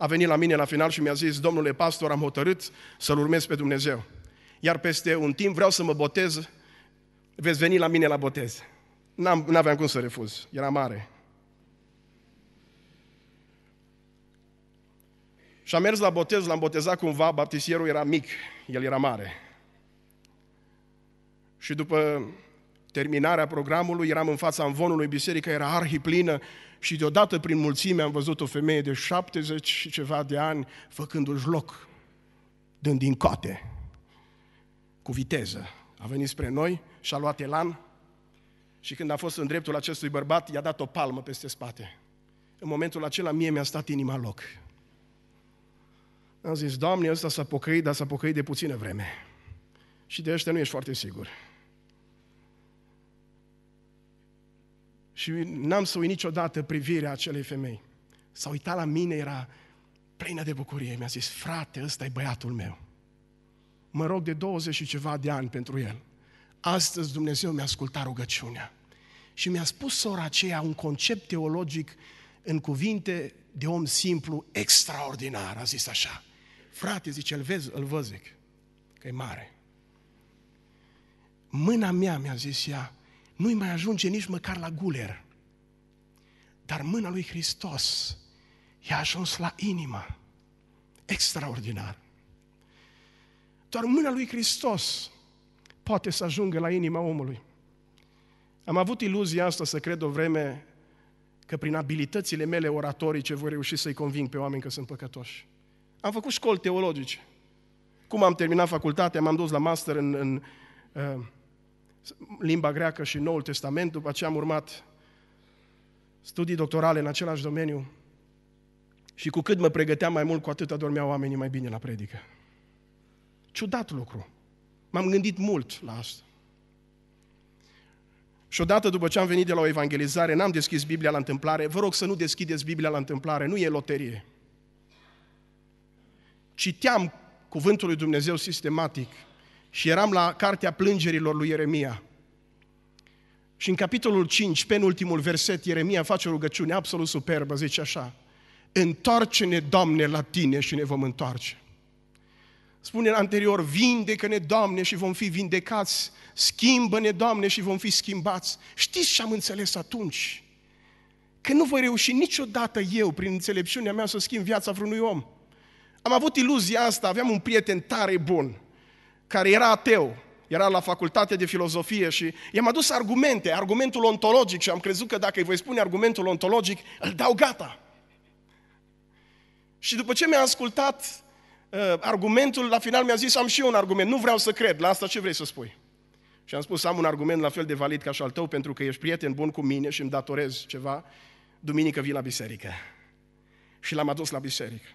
a venit la mine la final și mi-a zis, domnule pastor, am hotărât să-L urmez pe Dumnezeu. Iar peste un timp vreau să mă botez, veți veni la mine la botez. N-am, n-aveam cum să refuz, era mare. Și am mers la botez, l-am botezat cumva, baptisierul era mic, el era mare. Și după terminarea programului, eram în fața amvonului, biserica era arhiplină și deodată prin mulțime am văzut o femeie de 70 și ceva de ani făcându-și loc, dând din coate, cu viteză. A venit spre noi și a luat elan și când a fost în dreptul acestui bărbat, i-a dat o palmă peste spate. În momentul acela mie mi-a stat inima loc. Am zis, Doamne, ăsta s-a pocăit, dar s-a pocăit de puțină vreme. Și de ăștia nu ești foarte sigur. Și n-am să uit niciodată privirea acelei femei. S-a uitat la mine, era plină de bucurie. Mi-a zis, frate, ăsta e băiatul meu. Mă rog de 20 și ceva de ani pentru el. Astăzi Dumnezeu mi-a ascultat rugăciunea. Și mi-a spus sora aceea un concept teologic în cuvinte de om simplu, extraordinar. A zis așa, frate, zice, îl vezi, îl văz, că e mare. Mâna mea, mi-a zis ea, nu-i mai ajunge nici măcar la guler. Dar mâna lui Hristos i-a ajuns la inimă. Extraordinar. Doar mâna lui Hristos poate să ajungă la inima omului. Am avut iluzia asta să cred o vreme că prin abilitățile mele oratorice voi reuși să-i conving pe oameni că sunt păcătoși. Am făcut școli teologice. Cum am terminat facultatea, m-am dus la master în, în uh, limba greacă și Noul Testament, după ce am urmat studii doctorale în același domeniu și cu cât mă pregăteam mai mult, cu atât adormeau oamenii mai bine la predică. Ciudat lucru. M-am gândit mult la asta. Și odată după ce am venit de la o evangelizare, n-am deschis Biblia la întâmplare. Vă rog să nu deschideți Biblia la întâmplare, nu e loterie. Citeam cuvântul lui Dumnezeu sistematic și eram la cartea plângerilor lui Ieremia. Și în capitolul 5, penultimul verset, Ieremia face o rugăciune absolut superbă, zice așa, Întoarce-ne, Doamne, la Tine și ne vom întoarce. Spune anterior, vindecă-ne, Doamne, și vom fi vindecați, schimbă-ne, Doamne, și vom fi schimbați. Știți ce am înțeles atunci? Că nu voi reuși niciodată eu, prin înțelepciunea mea, să schimb viața vreunui om. Am avut iluzia asta, aveam un prieten tare bun, care era ateu, era la facultate de filozofie și i-am adus argumente, argumentul ontologic și am crezut că dacă îi voi spune argumentul ontologic, îl dau gata. Și după ce mi-a ascultat uh, argumentul, la final mi-a zis, am și eu un argument, nu vreau să cred, la asta ce vrei să spui? Și am spus, am un argument la fel de valid ca și al tău, pentru că ești prieten bun cu mine și îmi datorez ceva, duminică vin la biserică. Și l-am adus la biserică.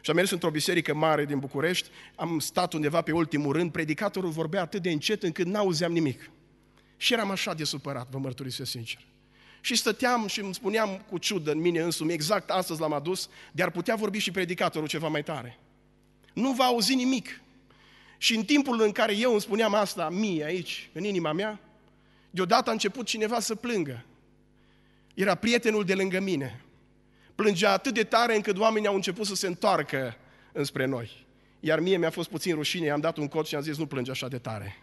Și am mers într-o biserică mare din București, am stat undeva pe ultimul rând, predicatorul vorbea atât de încet încât n-auzeam nimic. Și eram așa de supărat, vă mărturisesc sincer. Și stăteam și îmi spuneam cu ciudă în mine însumi, exact astăzi l-am adus, de ar putea vorbi și predicatorul ceva mai tare. Nu va auzi nimic. Și în timpul în care eu îmi spuneam asta mie aici, în inima mea, deodată a început cineva să plângă. Era prietenul de lângă mine plângea atât de tare încât oamenii au început să se întoarcă înspre noi. Iar mie mi-a fost puțin rușine, i-am dat un cot și am zis, nu plânge așa de tare.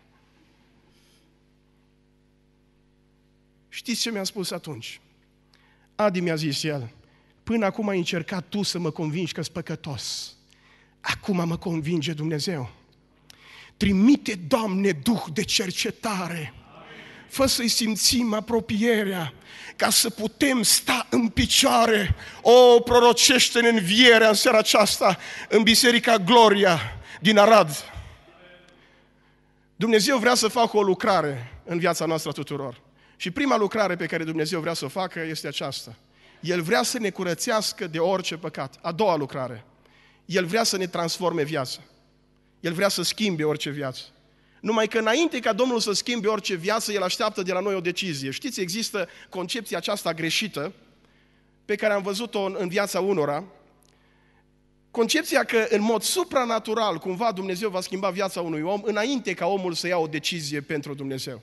Știți ce mi-a spus atunci? Adi mi-a zis el, până acum ai încercat tu să mă convingi că-s păcătos. Acum mă convinge Dumnezeu. Trimite, Doamne, Duh de cercetare fă să-i simțim apropierea, ca să putem sta în picioare. O, prorocește-ne învierea în seara aceasta, în Biserica Gloria din Arad. Dumnezeu vrea să facă o lucrare în viața noastră tuturor. Și prima lucrare pe care Dumnezeu vrea să o facă este aceasta. El vrea să ne curățească de orice păcat. A doua lucrare. El vrea să ne transforme viața. El vrea să schimbe orice viață. Numai că înainte ca Domnul să schimbe orice viață, El așteaptă de la noi o decizie. Știți, există concepția aceasta greșită pe care am văzut-o în viața unora, concepția că în mod supranatural cumva Dumnezeu va schimba viața unui om înainte ca omul să ia o decizie pentru Dumnezeu.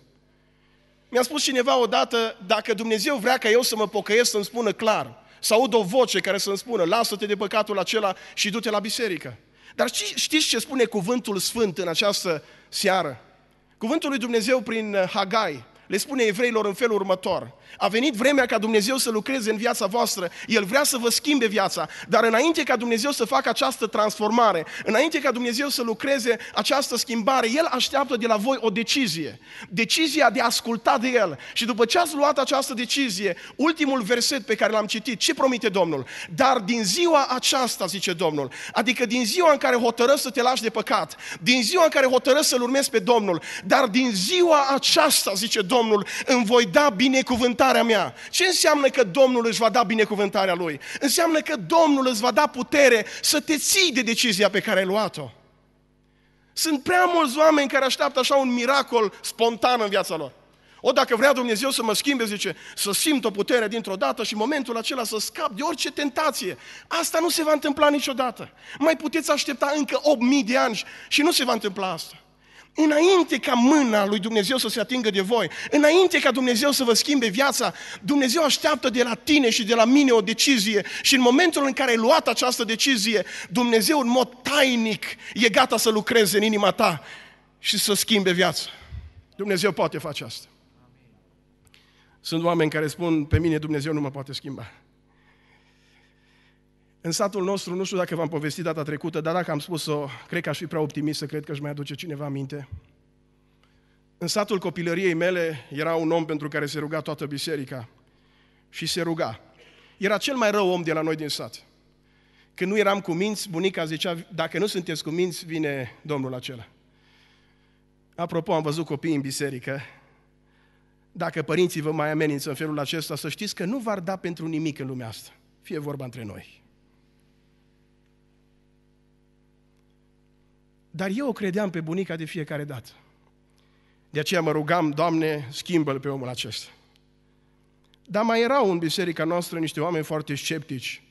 Mi-a spus cineva odată, dacă Dumnezeu vrea ca eu să mă pocăiesc, să-mi spună clar, să aud o voce care să-mi spună, lasă-te de păcatul acela și du-te la biserică. Dar știți ce spune cuvântul sfânt în această seară? Cuvântul lui Dumnezeu prin uh, Hagai, le spune evreilor în felul următor. A venit vremea ca Dumnezeu să lucreze în viața voastră. El vrea să vă schimbe viața, dar înainte ca Dumnezeu să facă această transformare, înainte ca Dumnezeu să lucreze această schimbare, El așteaptă de la voi o decizie. Decizia de a asculta de El. Și după ce ați luat această decizie, ultimul verset pe care l-am citit, ce promite Domnul? Dar din ziua aceasta, zice Domnul, adică din ziua în care hotărăști să te lași de păcat, din ziua în care hotărăști să-L urmezi pe Domnul, dar din ziua aceasta, zice Domnul, Domnul, îmi voi da binecuvântarea mea. Ce înseamnă că Domnul își va da binecuvântarea lui? Înseamnă că Domnul îți va da putere să te ții de decizia pe care ai luat-o. Sunt prea mulți oameni care așteaptă așa un miracol spontan în viața lor. O, dacă vrea Dumnezeu să mă schimbe, zice, să simt o putere dintr-o dată și în momentul acela să scap de orice tentație. Asta nu se va întâmpla niciodată. Mai puteți aștepta încă 8.000 de ani și nu se va întâmpla asta. Înainte ca mâna lui Dumnezeu să se atingă de voi, înainte ca Dumnezeu să vă schimbe viața, Dumnezeu așteaptă de la tine și de la mine o decizie și în momentul în care ai luat această decizie, Dumnezeu în mod tainic e gata să lucreze în inima ta și să schimbe viața. Dumnezeu poate face asta. Sunt oameni care spun, pe mine Dumnezeu nu mă poate schimba. În satul nostru, nu știu dacă v-am povestit data trecută, dar dacă am spus-o, cred că aș fi prea optimist să cred că își mai aduce cineva aminte. În satul copilăriei mele era un om pentru care se ruga toată biserica și se ruga. Era cel mai rău om de la noi din sat. Când nu eram cu minți, bunica zicea, dacă nu sunteți cu minți, vine domnul acela. Apropo, am văzut copii în biserică. Dacă părinții vă mai amenință în felul acesta, să știți că nu v-ar da pentru nimic în lumea asta. Fie vorba între noi. Dar eu o credeam pe bunica de fiecare dată. De aceea mă rugam, Doamne, schimbă-l pe omul acesta. Dar mai erau în biserica noastră niște oameni foarte sceptici,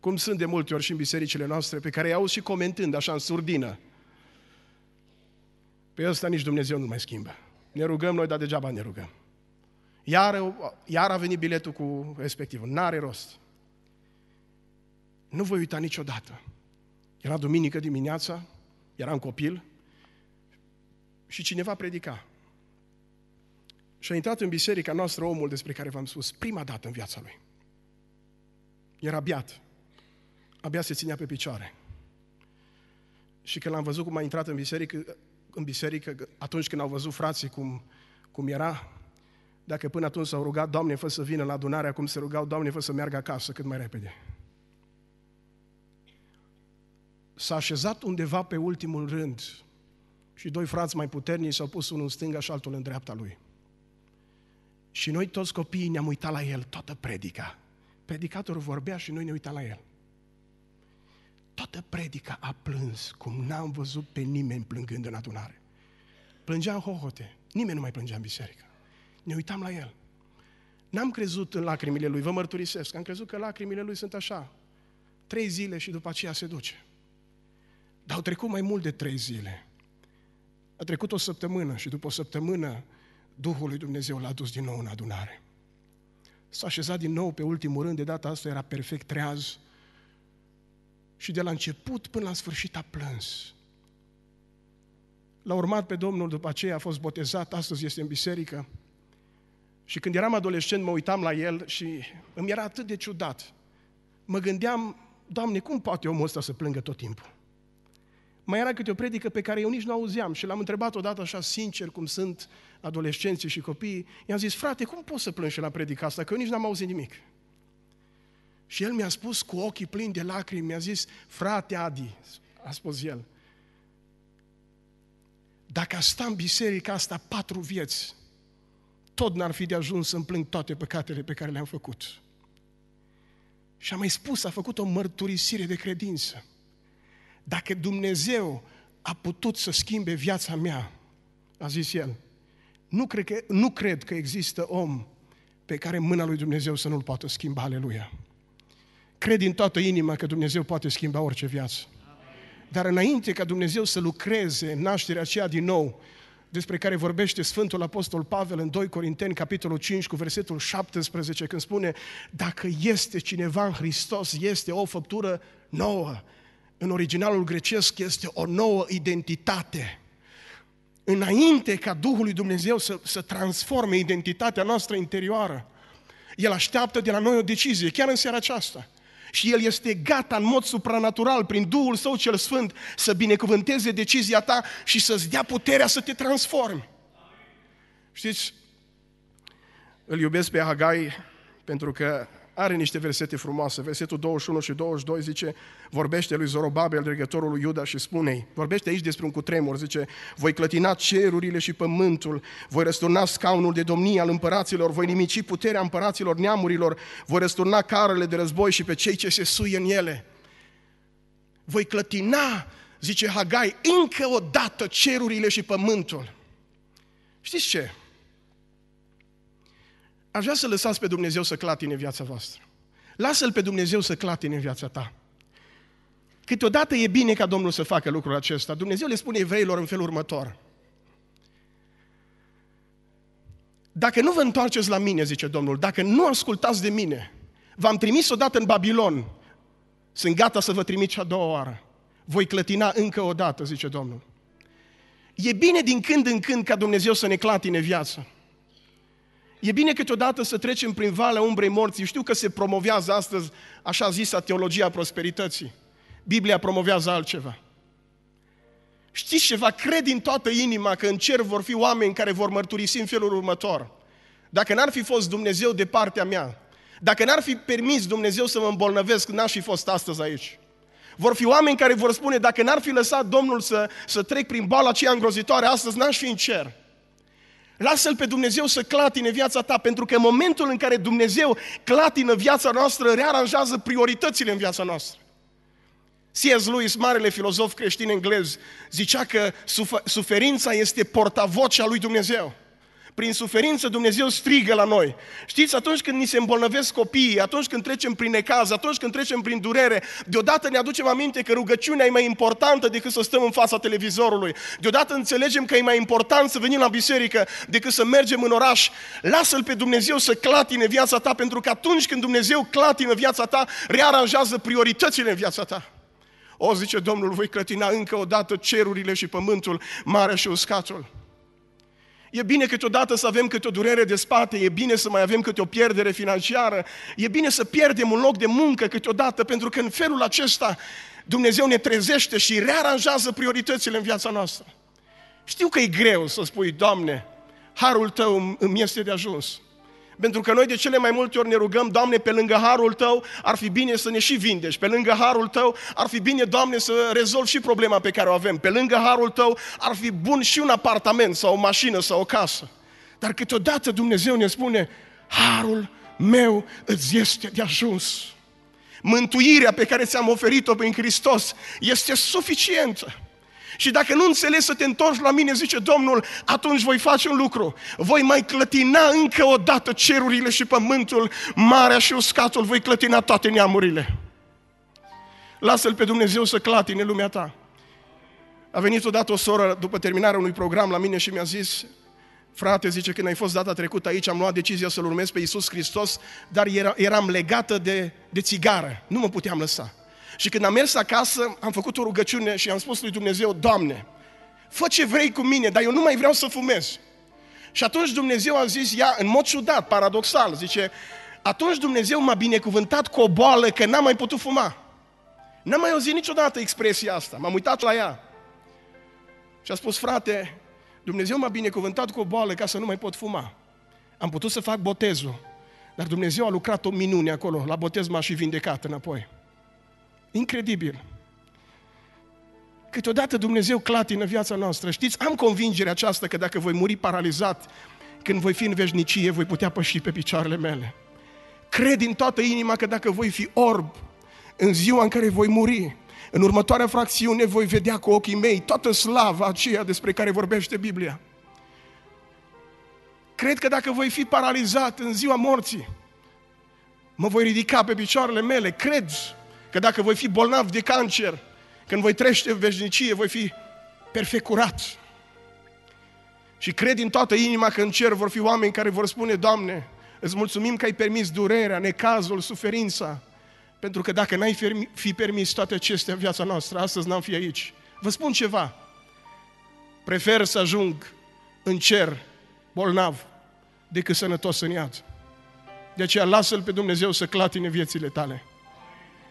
cum sunt de multe ori și în bisericile noastre, pe care i-au și comentând, așa, în surdină. Pe păi ăsta nici Dumnezeu nu mai schimbă. Ne rugăm noi, dar degeaba ne rugăm. Iar, iar a venit biletul cu respectivul. N-are rost. Nu voi uita niciodată. Era duminică dimineața, eram copil, și cineva predica. Și a intrat în biserica noastră omul despre care v-am spus prima dată în viața lui. Era biat. Abia se ținea pe picioare. Și când l-am văzut cum a intrat în biserică, în biserică atunci când au văzut frații cum, cum era, dacă până atunci s-au rugat, Doamne, fă să vină la adunare, acum se rugau, Doamne, fă să meargă acasă cât mai repede s-a așezat undeva pe ultimul rând și doi frați mai puternici s-au pus unul în stânga și altul în dreapta lui. Și noi toți copiii ne-am uitat la el, toată predica. Predicatorul vorbea și noi ne uitam la el. Toată predica a plâns, cum n-am văzut pe nimeni plângând în adunare. Plângea în hohote, nimeni nu mai plângea în biserică. Ne uitam la el. N-am crezut în lacrimile lui, vă mărturisesc, am crezut că lacrimile lui sunt așa. Trei zile și după aceea se duce. Dar au trecut mai mult de trei zile. A trecut o săptămână și după o săptămână Duhul lui Dumnezeu l-a dus din nou în adunare. S-a așezat din nou pe ultimul rând, de data asta era perfect treaz și de la început până la sfârșit a plâns. L-a urmat pe Domnul după aceea, a fost botezat, astăzi este în biserică. Și când eram adolescent, mă uitam la el și îmi era atât de ciudat. Mă gândeam, Doamne, cum poate omul ăsta să plângă tot timpul? mai era câte o predică pe care eu nici nu auzeam și l-am întrebat odată așa sincer cum sunt adolescenții și copiii, i-am zis, frate, cum poți să plângi la predica asta, că eu nici n-am auzit nimic. Și el mi-a spus cu ochii plini de lacrimi, mi-a zis, frate Adi, a spus el, dacă aș sta în biserica asta patru vieți, tot n-ar fi de ajuns să-mi plâng toate păcatele pe care le-am făcut. Și a mai spus, a făcut o mărturisire de credință. Dacă Dumnezeu a putut să schimbe viața mea, a zis el, nu cred că, nu cred că există om pe care mâna lui Dumnezeu să nu-l poată schimba, aleluia. Cred din toată inima că Dumnezeu poate schimba orice viață. Dar înainte ca Dumnezeu să lucreze nașterea aceea din nou, despre care vorbește Sfântul Apostol Pavel în 2 Corinteni, capitolul 5, cu versetul 17, când spune, dacă este cineva în Hristos, este o făptură nouă, în originalul grecesc este o nouă identitate. Înainte ca Duhul lui Dumnezeu să, să transforme identitatea noastră interioară, El așteaptă de la noi o decizie, chiar în seara aceasta. Și El este gata în mod supranatural, prin Duhul Său cel Sfânt, să binecuvânteze decizia ta și să-ți dea puterea să te transformi. Știți, îl iubesc pe Hagai pentru că are niște versete frumoase. Versetul 21 și 22 zice, vorbește lui Zorobabel, regătorul lui Iuda și spune vorbește aici despre un cutremur, zice, voi clătina cerurile și pământul, voi răsturna scaunul de domnie al împăraților, voi nimici puterea împăraților neamurilor, voi răsturna carele de război și pe cei ce se suie în ele. Voi clătina, zice Hagai, încă o dată cerurile și pământul. Știți ce? aș vrea să lăsați pe Dumnezeu să clatine viața voastră. Lasă-L pe Dumnezeu să clatine viața ta. Câteodată e bine ca Domnul să facă lucrul acesta. Dumnezeu le spune evreilor în felul următor. Dacă nu vă întoarceți la mine, zice Domnul, dacă nu ascultați de mine, v-am trimis odată în Babilon, sunt gata să vă trimit și a doua oară. Voi clătina încă o dată, zice Domnul. E bine din când în când ca Dumnezeu să ne clatine viața. E bine câteodată să trecem prin valea umbrei morții. Știu că se promovează astăzi, așa zisa, teologia prosperității. Biblia promovează altceva. Știți ceva? Cred din toată inima că în cer vor fi oameni care vor mărturisi în felul următor. Dacă n-ar fi fost Dumnezeu de partea mea, dacă n-ar fi permis Dumnezeu să mă îmbolnăvesc, n-aș fi fost astăzi aici. Vor fi oameni care vor spune, dacă n-ar fi lăsat Domnul să, să trec prin boala aceea îngrozitoare, astăzi n-aș fi în cer. Lasă-L pe Dumnezeu să clatine viața ta, pentru că în momentul în care Dumnezeu clatină viața noastră, rearanjează prioritățile în viața noastră. C.S. Lewis, marele filozof creștin englez, zicea că suferința este portavocea lui Dumnezeu. Prin suferință Dumnezeu strigă la noi. Știți, atunci când ni se îmbolnăvesc copiii, atunci când trecem prin necaz, atunci când trecem prin durere, deodată ne aducem aminte că rugăciunea e mai importantă decât să stăm în fața televizorului. Deodată înțelegem că e mai important să venim la biserică decât să mergem în oraș. Lasă-L pe Dumnezeu să clatine viața ta, pentru că atunci când Dumnezeu clatine viața ta, rearanjează prioritățile în viața ta. O, zice Domnul, voi clătina încă o dată cerurile și pământul, mare și uscatul. E bine câteodată să avem câte o durere de spate, e bine să mai avem câte o pierdere financiară, e bine să pierdem un loc de muncă câteodată, pentru că în felul acesta Dumnezeu ne trezește și rearanjează prioritățile în viața noastră. Știu că e greu să spui, Doamne, harul Tău îmi este de ajuns. Pentru că noi de cele mai multe ori ne rugăm, Doamne, pe lângă harul Tău ar fi bine să ne și vindești. Pe lângă harul Tău ar fi bine, Doamne, să rezolvi și problema pe care o avem. Pe lângă harul Tău ar fi bun și un apartament sau o mașină sau o casă. Dar câteodată Dumnezeu ne spune, harul meu îți este de ajuns. Mântuirea pe care ți-am oferit-o prin Hristos este suficientă. Și dacă nu înțelegi să te întorci la mine, zice Domnul, atunci voi face un lucru. Voi mai clătina încă o dată cerurile și pământul, marea și uscatul, voi clătina toate neamurile. Lasă-L pe Dumnezeu să clatine lumea ta. A venit odată o soră după terminarea unui program la mine și mi-a zis, frate, zice, când ai fost data trecută aici, am luat decizia să-L urmez pe Iisus Hristos, dar era, eram legată de, de țigară, nu mă puteam lăsa. Și când am mers acasă, am făcut o rugăciune și am spus lui Dumnezeu, Doamne, fă ce vrei cu mine, dar eu nu mai vreau să fumez. Și atunci Dumnezeu a zis, ia, în mod ciudat, paradoxal, zice, atunci Dumnezeu m-a binecuvântat cu o boală că n-am mai putut fuma. N-am mai auzit niciodată expresia asta, m-am uitat la ea. Și a spus, frate, Dumnezeu m-a binecuvântat cu o boală ca să nu mai pot fuma. Am putut să fac botezul, dar Dumnezeu a lucrat o minune acolo, la botez m-a și vindecat înapoi. Incredibil. Câteodată Dumnezeu clatină viața noastră. Știți, am convingerea aceasta că dacă voi muri paralizat, când voi fi în veșnicie, voi putea păși pe picioarele mele. Cred din toată inima că dacă voi fi orb, în ziua în care voi muri, în următoarea fracțiune voi vedea cu ochii mei toată slava aceea despre care vorbește Biblia. Cred că dacă voi fi paralizat în ziua morții, mă voi ridica pe picioarele mele, cred Că dacă voi fi bolnav de cancer, când voi trește în veșnicie, voi fi perfect curat. Și cred din toată inima că în cer vor fi oameni care vor spune, Doamne, îți mulțumim că ai permis durerea, necazul, suferința, pentru că dacă n-ai fi permis toate acestea în viața noastră, astăzi n-am fi aici. Vă spun ceva, prefer să ajung în cer bolnav decât sănătos în iad. De aceea lasă-L pe Dumnezeu să clatine viețile tale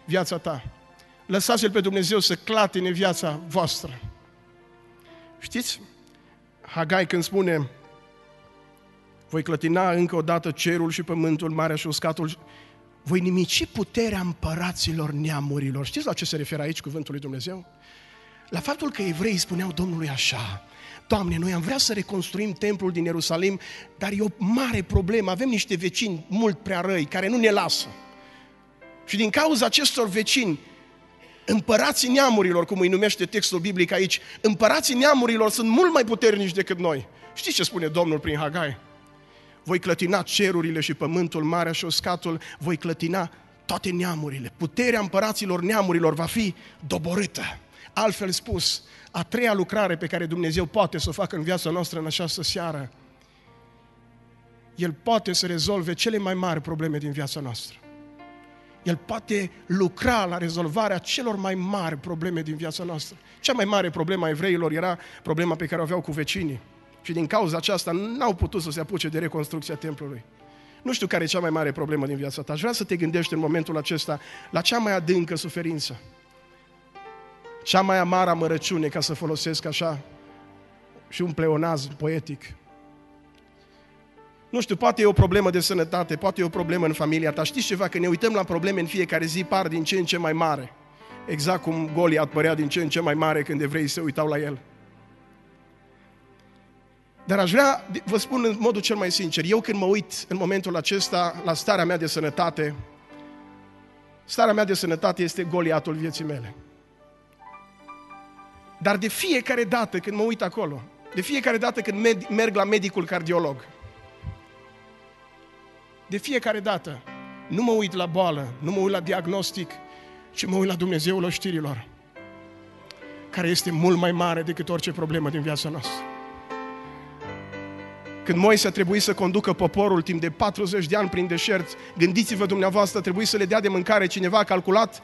viața ta. Lăsați-L pe Dumnezeu să clatine viața voastră. Știți? Hagai când spune voi clătina încă o dată cerul și pământul, marea și uscatul, voi nimici puterea împăraților neamurilor. Știți la ce se referă aici cuvântul lui Dumnezeu? La faptul că evreii spuneau Domnului așa, Doamne, noi am vrea să reconstruim templul din Ierusalim, dar e o mare problemă, avem niște vecini mult prea răi care nu ne lasă. Și din cauza acestor vecini, împărații neamurilor, cum îi numește textul biblic aici, împărații neamurilor sunt mult mai puternici decât noi. Știți ce spune Domnul prin Hagai? Voi clătina cerurile și pământul, marea și oscatul, voi clătina toate neamurile. Puterea împăraților neamurilor va fi doborâtă. Altfel spus, a treia lucrare pe care Dumnezeu poate să o facă în viața noastră în această seară, El poate să rezolve cele mai mari probleme din viața noastră. El poate lucra la rezolvarea celor mai mari probleme din viața noastră. Cea mai mare problemă a evreilor era problema pe care o aveau cu vecinii. Și din cauza aceasta n-au putut să se apuce de reconstrucția templului. Nu știu care e cea mai mare problemă din viața ta. Aș vrea să te gândești în momentul acesta la cea mai adâncă suferință. Cea mai amară amărăciune, ca să folosesc așa și un pleonazm poetic nu știu, poate e o problemă de sănătate, poate e o problemă în familia ta. Știți ceva? Că ne uităm la probleme în fiecare zi, par din ce în ce mai mare. Exact cum Goliat părea din ce în ce mai mare când evreii se uitau la el. Dar aș vrea, vă spun în modul cel mai sincer, eu când mă uit în momentul acesta la starea mea de sănătate, starea mea de sănătate este goliatul vieții mele. Dar de fiecare dată când mă uit acolo, de fiecare dată când merg la medicul cardiolog, de fiecare dată nu mă uit la boală, nu mă uit la diagnostic, ci mă uit la Dumnezeul oștirilor, care este mult mai mare decât orice problemă din viața noastră. Când Moise a trebuit să conducă poporul timp de 40 de ani prin deșert, gândiți-vă dumneavoastră, a trebuit să le dea de mâncare, cineva a calculat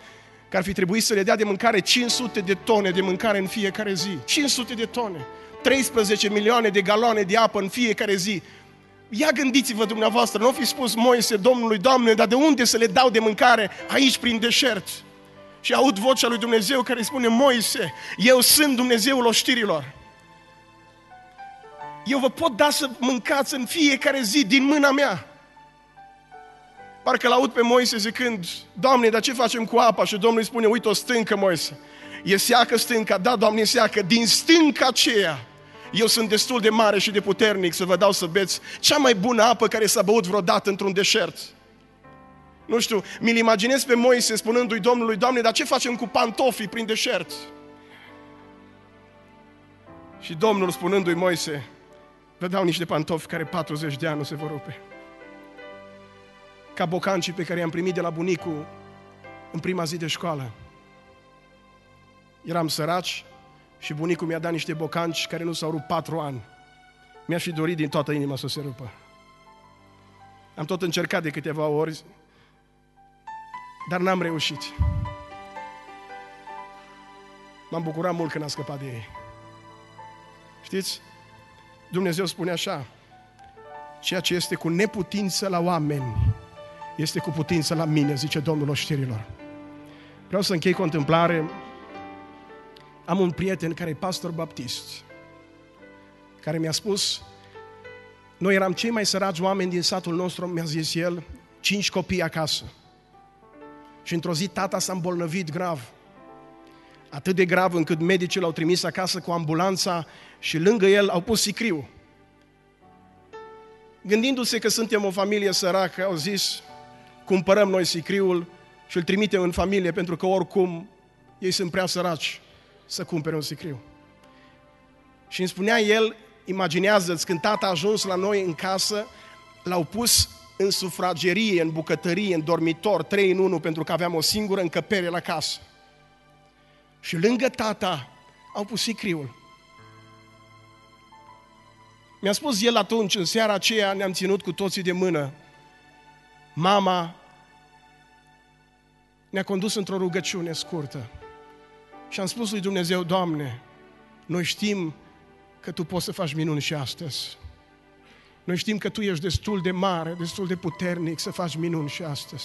că ar fi trebuit să le dea de mâncare 500 de tone de mâncare în fiecare zi. 500 de tone! 13 milioane de galoane de apă în fiecare zi. Ia gândiți-vă dumneavoastră, nu fi spus Moise Domnului, Doamne, dar de unde să le dau de mâncare aici prin deșert? Și aud vocea lui Dumnezeu care spune, Moise, eu sunt Dumnezeul oștirilor. Eu vă pot da să mâncați în fiecare zi din mâna mea. Parcă l-aud pe Moise zicând, Doamne, dar ce facem cu apa? Și Domnul îi spune, uite o stâncă, Moise. E seacă stânca, da, Doamne, e seacă. Din stânca aceea eu sunt destul de mare și de puternic să vă dau să beți cea mai bună apă care s-a băut vreodată într-un deșert. Nu știu, mi-l imaginez pe Moise spunându-i Domnului, Doamne, dar ce facem cu pantofii prin deșert? Și Domnul spunându-i Moise, vă dau niște pantofi care 40 de ani nu se vor rupe. Ca bocancii pe care i-am primit de la bunicul în prima zi de școală. Eram săraci, și bunicul mi-a dat niște bocanci care nu s-au rupt patru ani. Mi-aș fi dorit din toată inima să se rupă. Am tot încercat de câteva ori, dar n-am reușit. M-am bucurat mult când am scăpat de ei. Știți? Dumnezeu spune așa, ceea ce este cu neputință la oameni, este cu putință la mine, zice Domnul oștirilor. Vreau să închei contemplare. Am un prieten care e pastor baptist, care mi-a spus, noi eram cei mai săraci oameni din satul nostru, mi-a zis el, cinci copii acasă. Și într-o zi tata s-a îmbolnăvit grav. Atât de grav încât medicii l-au trimis acasă cu ambulanța și lângă el au pus sicriu. Gândindu-se că suntem o familie săracă, au zis, cumpărăm noi sicriul și îl trimitem în familie, pentru că oricum ei sunt prea săraci să cumpere un sicriu. Și îmi spunea el, imaginează-ți, când tata a ajuns la noi în casă, l-au pus în sufragerie, în bucătărie, în dormitor, trei în unu, pentru că aveam o singură încăpere la casă. Și lângă tata au pus sicriul. Mi-a spus el atunci, în seara aceea ne-am ținut cu toții de mână. Mama ne-a condus într-o rugăciune scurtă. Și am spus lui Dumnezeu, Doamne, noi știm că Tu poți să faci minuni și astăzi. Noi știm că Tu ești destul de mare, destul de puternic să faci minuni și astăzi.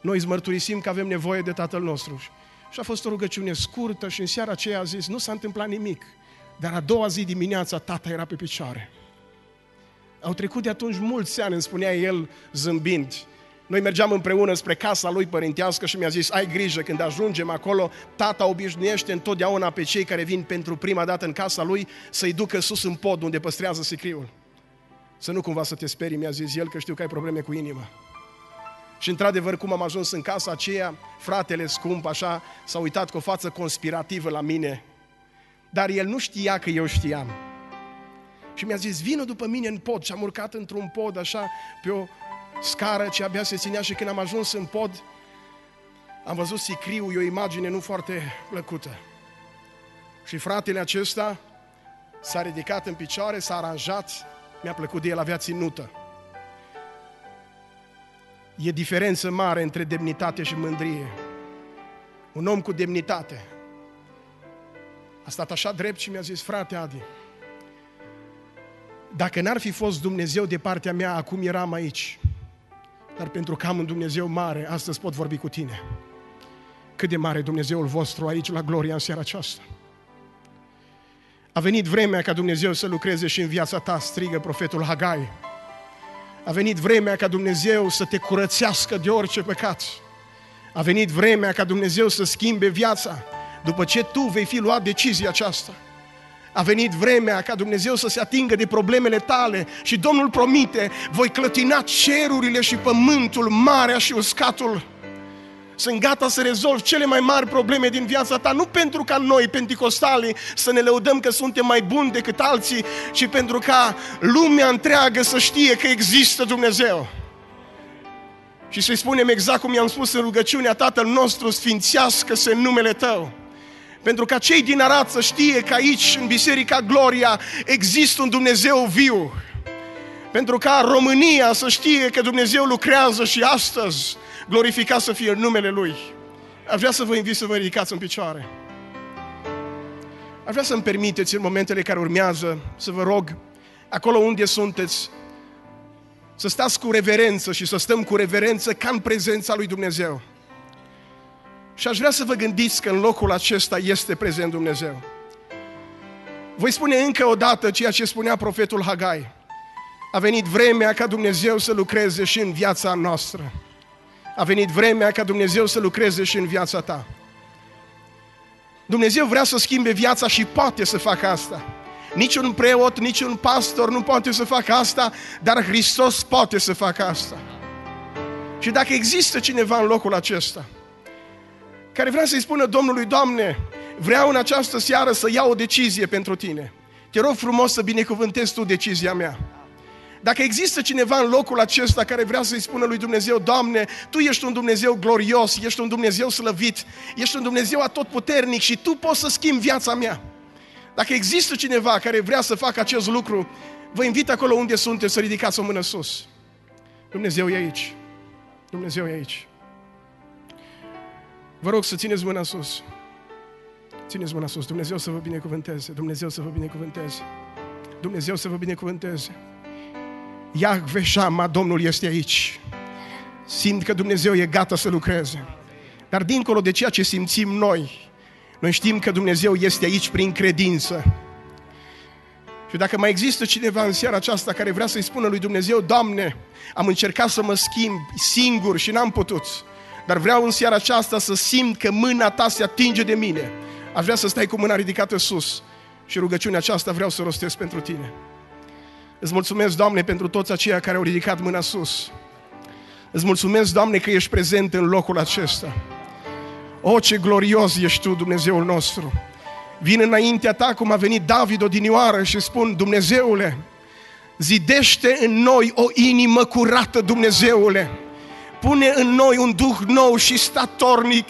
Noi îți mărturisim că avem nevoie de Tatăl nostru. Și a fost o rugăciune scurtă și în seara aceea a zis, nu s-a întâmplat nimic. Dar a doua zi dimineața tata era pe picioare. Au trecut de atunci mulți ani, îmi spunea el zâmbind. Noi mergeam împreună spre casa lui părintească și mi-a zis, ai grijă, când ajungem acolo, tata obișnuiește întotdeauna pe cei care vin pentru prima dată în casa lui să-i ducă sus în pod unde păstrează sicriul. Să nu cumva să te sperii, mi-a zis el, că știu că ai probleme cu inima. Și într-adevăr, cum am ajuns în casa aceea, fratele scump, așa, s-a uitat cu o față conspirativă la mine. Dar el nu știa că eu știam. Și mi-a zis, vină după mine în pod. Și am urcat într-un pod, așa, pe o scară ce abia se ținea și când am ajuns în pod, am văzut sicriul, e o imagine nu foarte plăcută. Și fratele acesta s-a ridicat în picioare, s-a aranjat, mi-a plăcut de el, avea ținută. E diferență mare între demnitate și mândrie. Un om cu demnitate a stat așa drept și mi-a zis, frate Adi, dacă n-ar fi fost Dumnezeu de partea mea, acum eram aici. Dar pentru că am un Dumnezeu mare, astăzi pot vorbi cu tine. Cât de mare Dumnezeul vostru aici la Gloria în seara aceasta. A venit vremea ca Dumnezeu să lucreze și în viața ta, strigă profetul Hagai. A venit vremea ca Dumnezeu să te curățească de orice păcat. A venit vremea ca Dumnezeu să schimbe viața după ce tu vei fi luat decizia aceasta. A venit vremea ca Dumnezeu să se atingă de problemele tale și Domnul promite, voi clătina cerurile și pământul, marea și uscatul. Sunt gata să rezolv cele mai mari probleme din viața ta, nu pentru ca noi, penticostalii, să ne lăudăm că suntem mai buni decât alții, ci pentru ca lumea întreagă să știe că există Dumnezeu. Și să-i spunem exact cum i-am spus în rugăciunea Tatăl nostru, sfințească-se numele Tău. Pentru ca cei din Arad să știe că aici, în Biserica Gloria, există un Dumnezeu viu. Pentru ca România să știe că Dumnezeu lucrează și astăzi glorificat să fie numele Lui. Aș vrea să vă invit să vă ridicați în picioare. Aș vrea să-mi permiteți în momentele care urmează să vă rog, acolo unde sunteți, să stați cu reverență și să stăm cu reverență ca în prezența lui Dumnezeu. Și aș vrea să vă gândiți că în locul acesta este prezent Dumnezeu. Voi spune încă o dată ceea ce spunea profetul Hagai. A venit vremea ca Dumnezeu să lucreze și în viața noastră. A venit vremea ca Dumnezeu să lucreze și în viața ta. Dumnezeu vrea să schimbe viața și poate să facă asta. Niciun preot, niciun pastor nu poate să facă asta, dar Hristos poate să facă asta. Și dacă există cineva în locul acesta care vrea să-i spună Domnului, Doamne, vreau în această seară să iau o decizie pentru Tine. Te rog frumos să binecuvântezi Tu decizia mea. Dacă există cineva în locul acesta care vrea să-i spună lui Dumnezeu, Doamne, Tu ești un Dumnezeu glorios, ești un Dumnezeu slăvit, ești un Dumnezeu atotputernic și Tu poți să schimbi viața mea. Dacă există cineva care vrea să facă acest lucru, vă invit acolo unde sunteți să ridicați o mână sus. Dumnezeu e aici. Dumnezeu e aici. Vă rog să țineți mâna sus. Țineți mâna sus. Dumnezeu să vă binecuvânteze. Dumnezeu să vă binecuvânteze. Dumnezeu să vă binecuvânteze. Iahve Shama, Domnul este aici. Simt că Dumnezeu e gata să lucreze. Dar dincolo de ceea ce simțim noi, noi știm că Dumnezeu este aici prin credință. Și dacă mai există cineva în seara aceasta care vrea să-i spună lui Dumnezeu, Doamne, am încercat să mă schimb singur și n-am putut. Dar vreau în seara aceasta să simt că mâna ta se atinge de mine. Aș vrea să stai cu mâna ridicată sus și rugăciunea aceasta vreau să o rostesc pentru tine. Îți mulțumesc, Doamne, pentru toți aceia care au ridicat mâna sus. Îți mulțumesc, Doamne, că ești prezent în locul acesta. O, ce glorios ești Tu, Dumnezeul nostru! Vin înaintea Ta cum a venit David odinioară și spun, Dumnezeule, zidește în noi o inimă curată, Dumnezeule! Pune în noi un duh nou și statornic.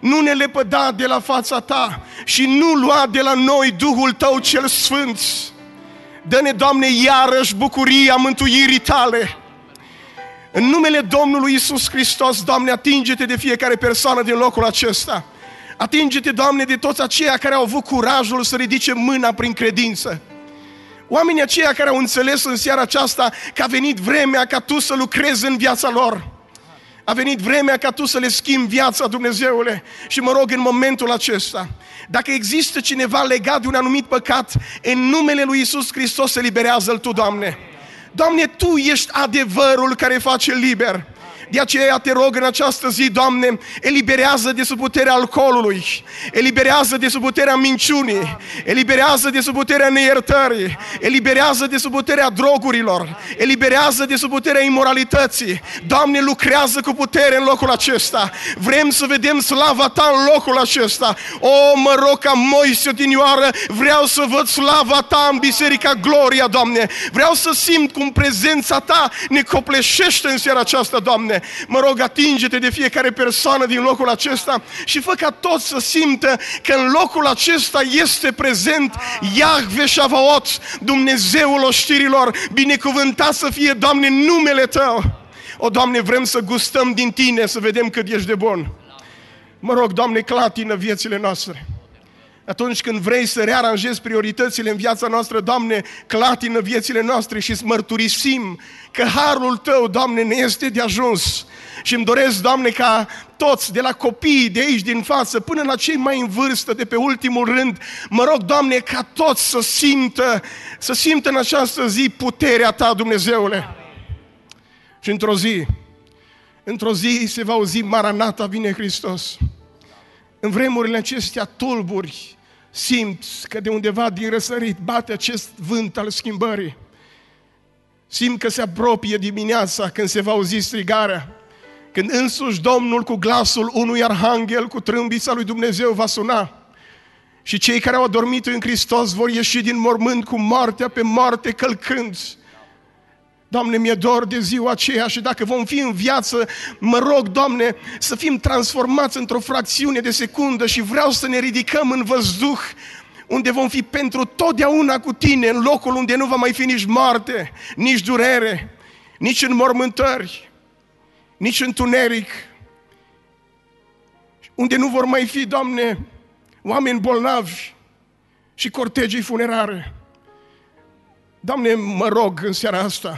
Nu ne lepăda de la fața ta și nu lua de la noi Duhul tău cel sfânt. Dă-ne, Doamne, iarăși bucuria mântuirii tale. În numele Domnului Isus Hristos, Doamne, atinge-te de fiecare persoană din locul acesta. Atinge-te, Doamne, de toți aceia care au avut curajul să ridice mâna prin credință. Oamenii aceia care au înțeles în seara aceasta că a venit vremea ca Tu să lucrezi în viața lor. A venit vremea ca tu să le schimbi viața, Dumnezeule. Și mă rog în momentul acesta, dacă există cineva legat de un anumit păcat, în numele lui Isus Hristos, eliberează-l Tu, Doamne. Doamne, Tu ești adevărul care face liber. De aceea te rog în această zi, Doamne, eliberează de sub puterea alcoolului, eliberează de sub puterea minciunii, eliberează de sub puterea neiertării, eliberează de sub puterea drogurilor, eliberează de sub puterea imoralității. Doamne, lucrează cu putere în locul acesta. Vrem să vedem slava Ta în locul acesta. O, mă rog ca Moise odinioară, vreau să văd slava Ta în Biserica Gloria, Doamne. Vreau să simt cum prezența Ta ne copleșește în seara aceasta, Doamne. Mă rog, atinge-te de fiecare persoană din locul acesta și fă ca toți să simtă că în locul acesta este prezent Iahve Shavaot, Dumnezeul oștirilor, binecuvântat să fie, Doamne, numele Tău. O, Doamne, vrem să gustăm din Tine, să vedem cât ești de bun. Mă rog, Doamne, clatină viețile noastre. Atunci când vrei să rearanjezi prioritățile în viața noastră, Doamne, clatină viețile noastre și îți mărturisim că harul Tău, Doamne, ne este de ajuns. Și îmi doresc, Doamne, ca toți, de la copiii de aici din față până la cei mai în vârstă, de pe ultimul rând, mă rog, Doamne, ca toți să simtă, să simtă în această zi puterea Ta, Dumnezeule. Și într-o zi, într-o zi se va auzi Maranata, vine Hristos. În vremurile acestea tulburi simți că de undeva din răsărit bate acest vânt al schimbării. Simt că se apropie dimineața când se va auzi strigarea, când însuși Domnul cu glasul unui arhanghel cu trâmbița lui Dumnezeu va suna. Și cei care au adormit în Hristos vor ieși din mormânt cu moartea pe moarte călcând Doamne, mi-e dor de ziua aceea și dacă vom fi în viață, mă rog, Doamne, să fim transformați într-o fracțiune de secundă și vreau să ne ridicăm în văzduh, unde vom fi pentru totdeauna cu Tine, în locul unde nu va mai fi nici moarte, nici durere, nici înmormântări, nici întuneric, unde nu vor mai fi, Doamne, oameni bolnavi și cortegii funerare. Doamne, mă rog în seara asta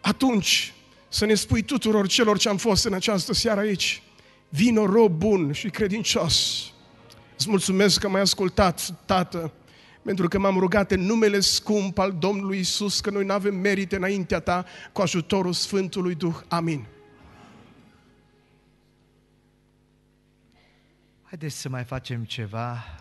atunci să ne spui tuturor celor ce am fost în această seară aici, vino rob bun și credincios. Îți mulțumesc că m-ai ascultat, Tată, pentru că m-am rugat în numele scump al Domnului Isus, că noi nu avem merite înaintea Ta, cu ajutorul Sfântului Duh. Amin. Haideți să mai facem ceva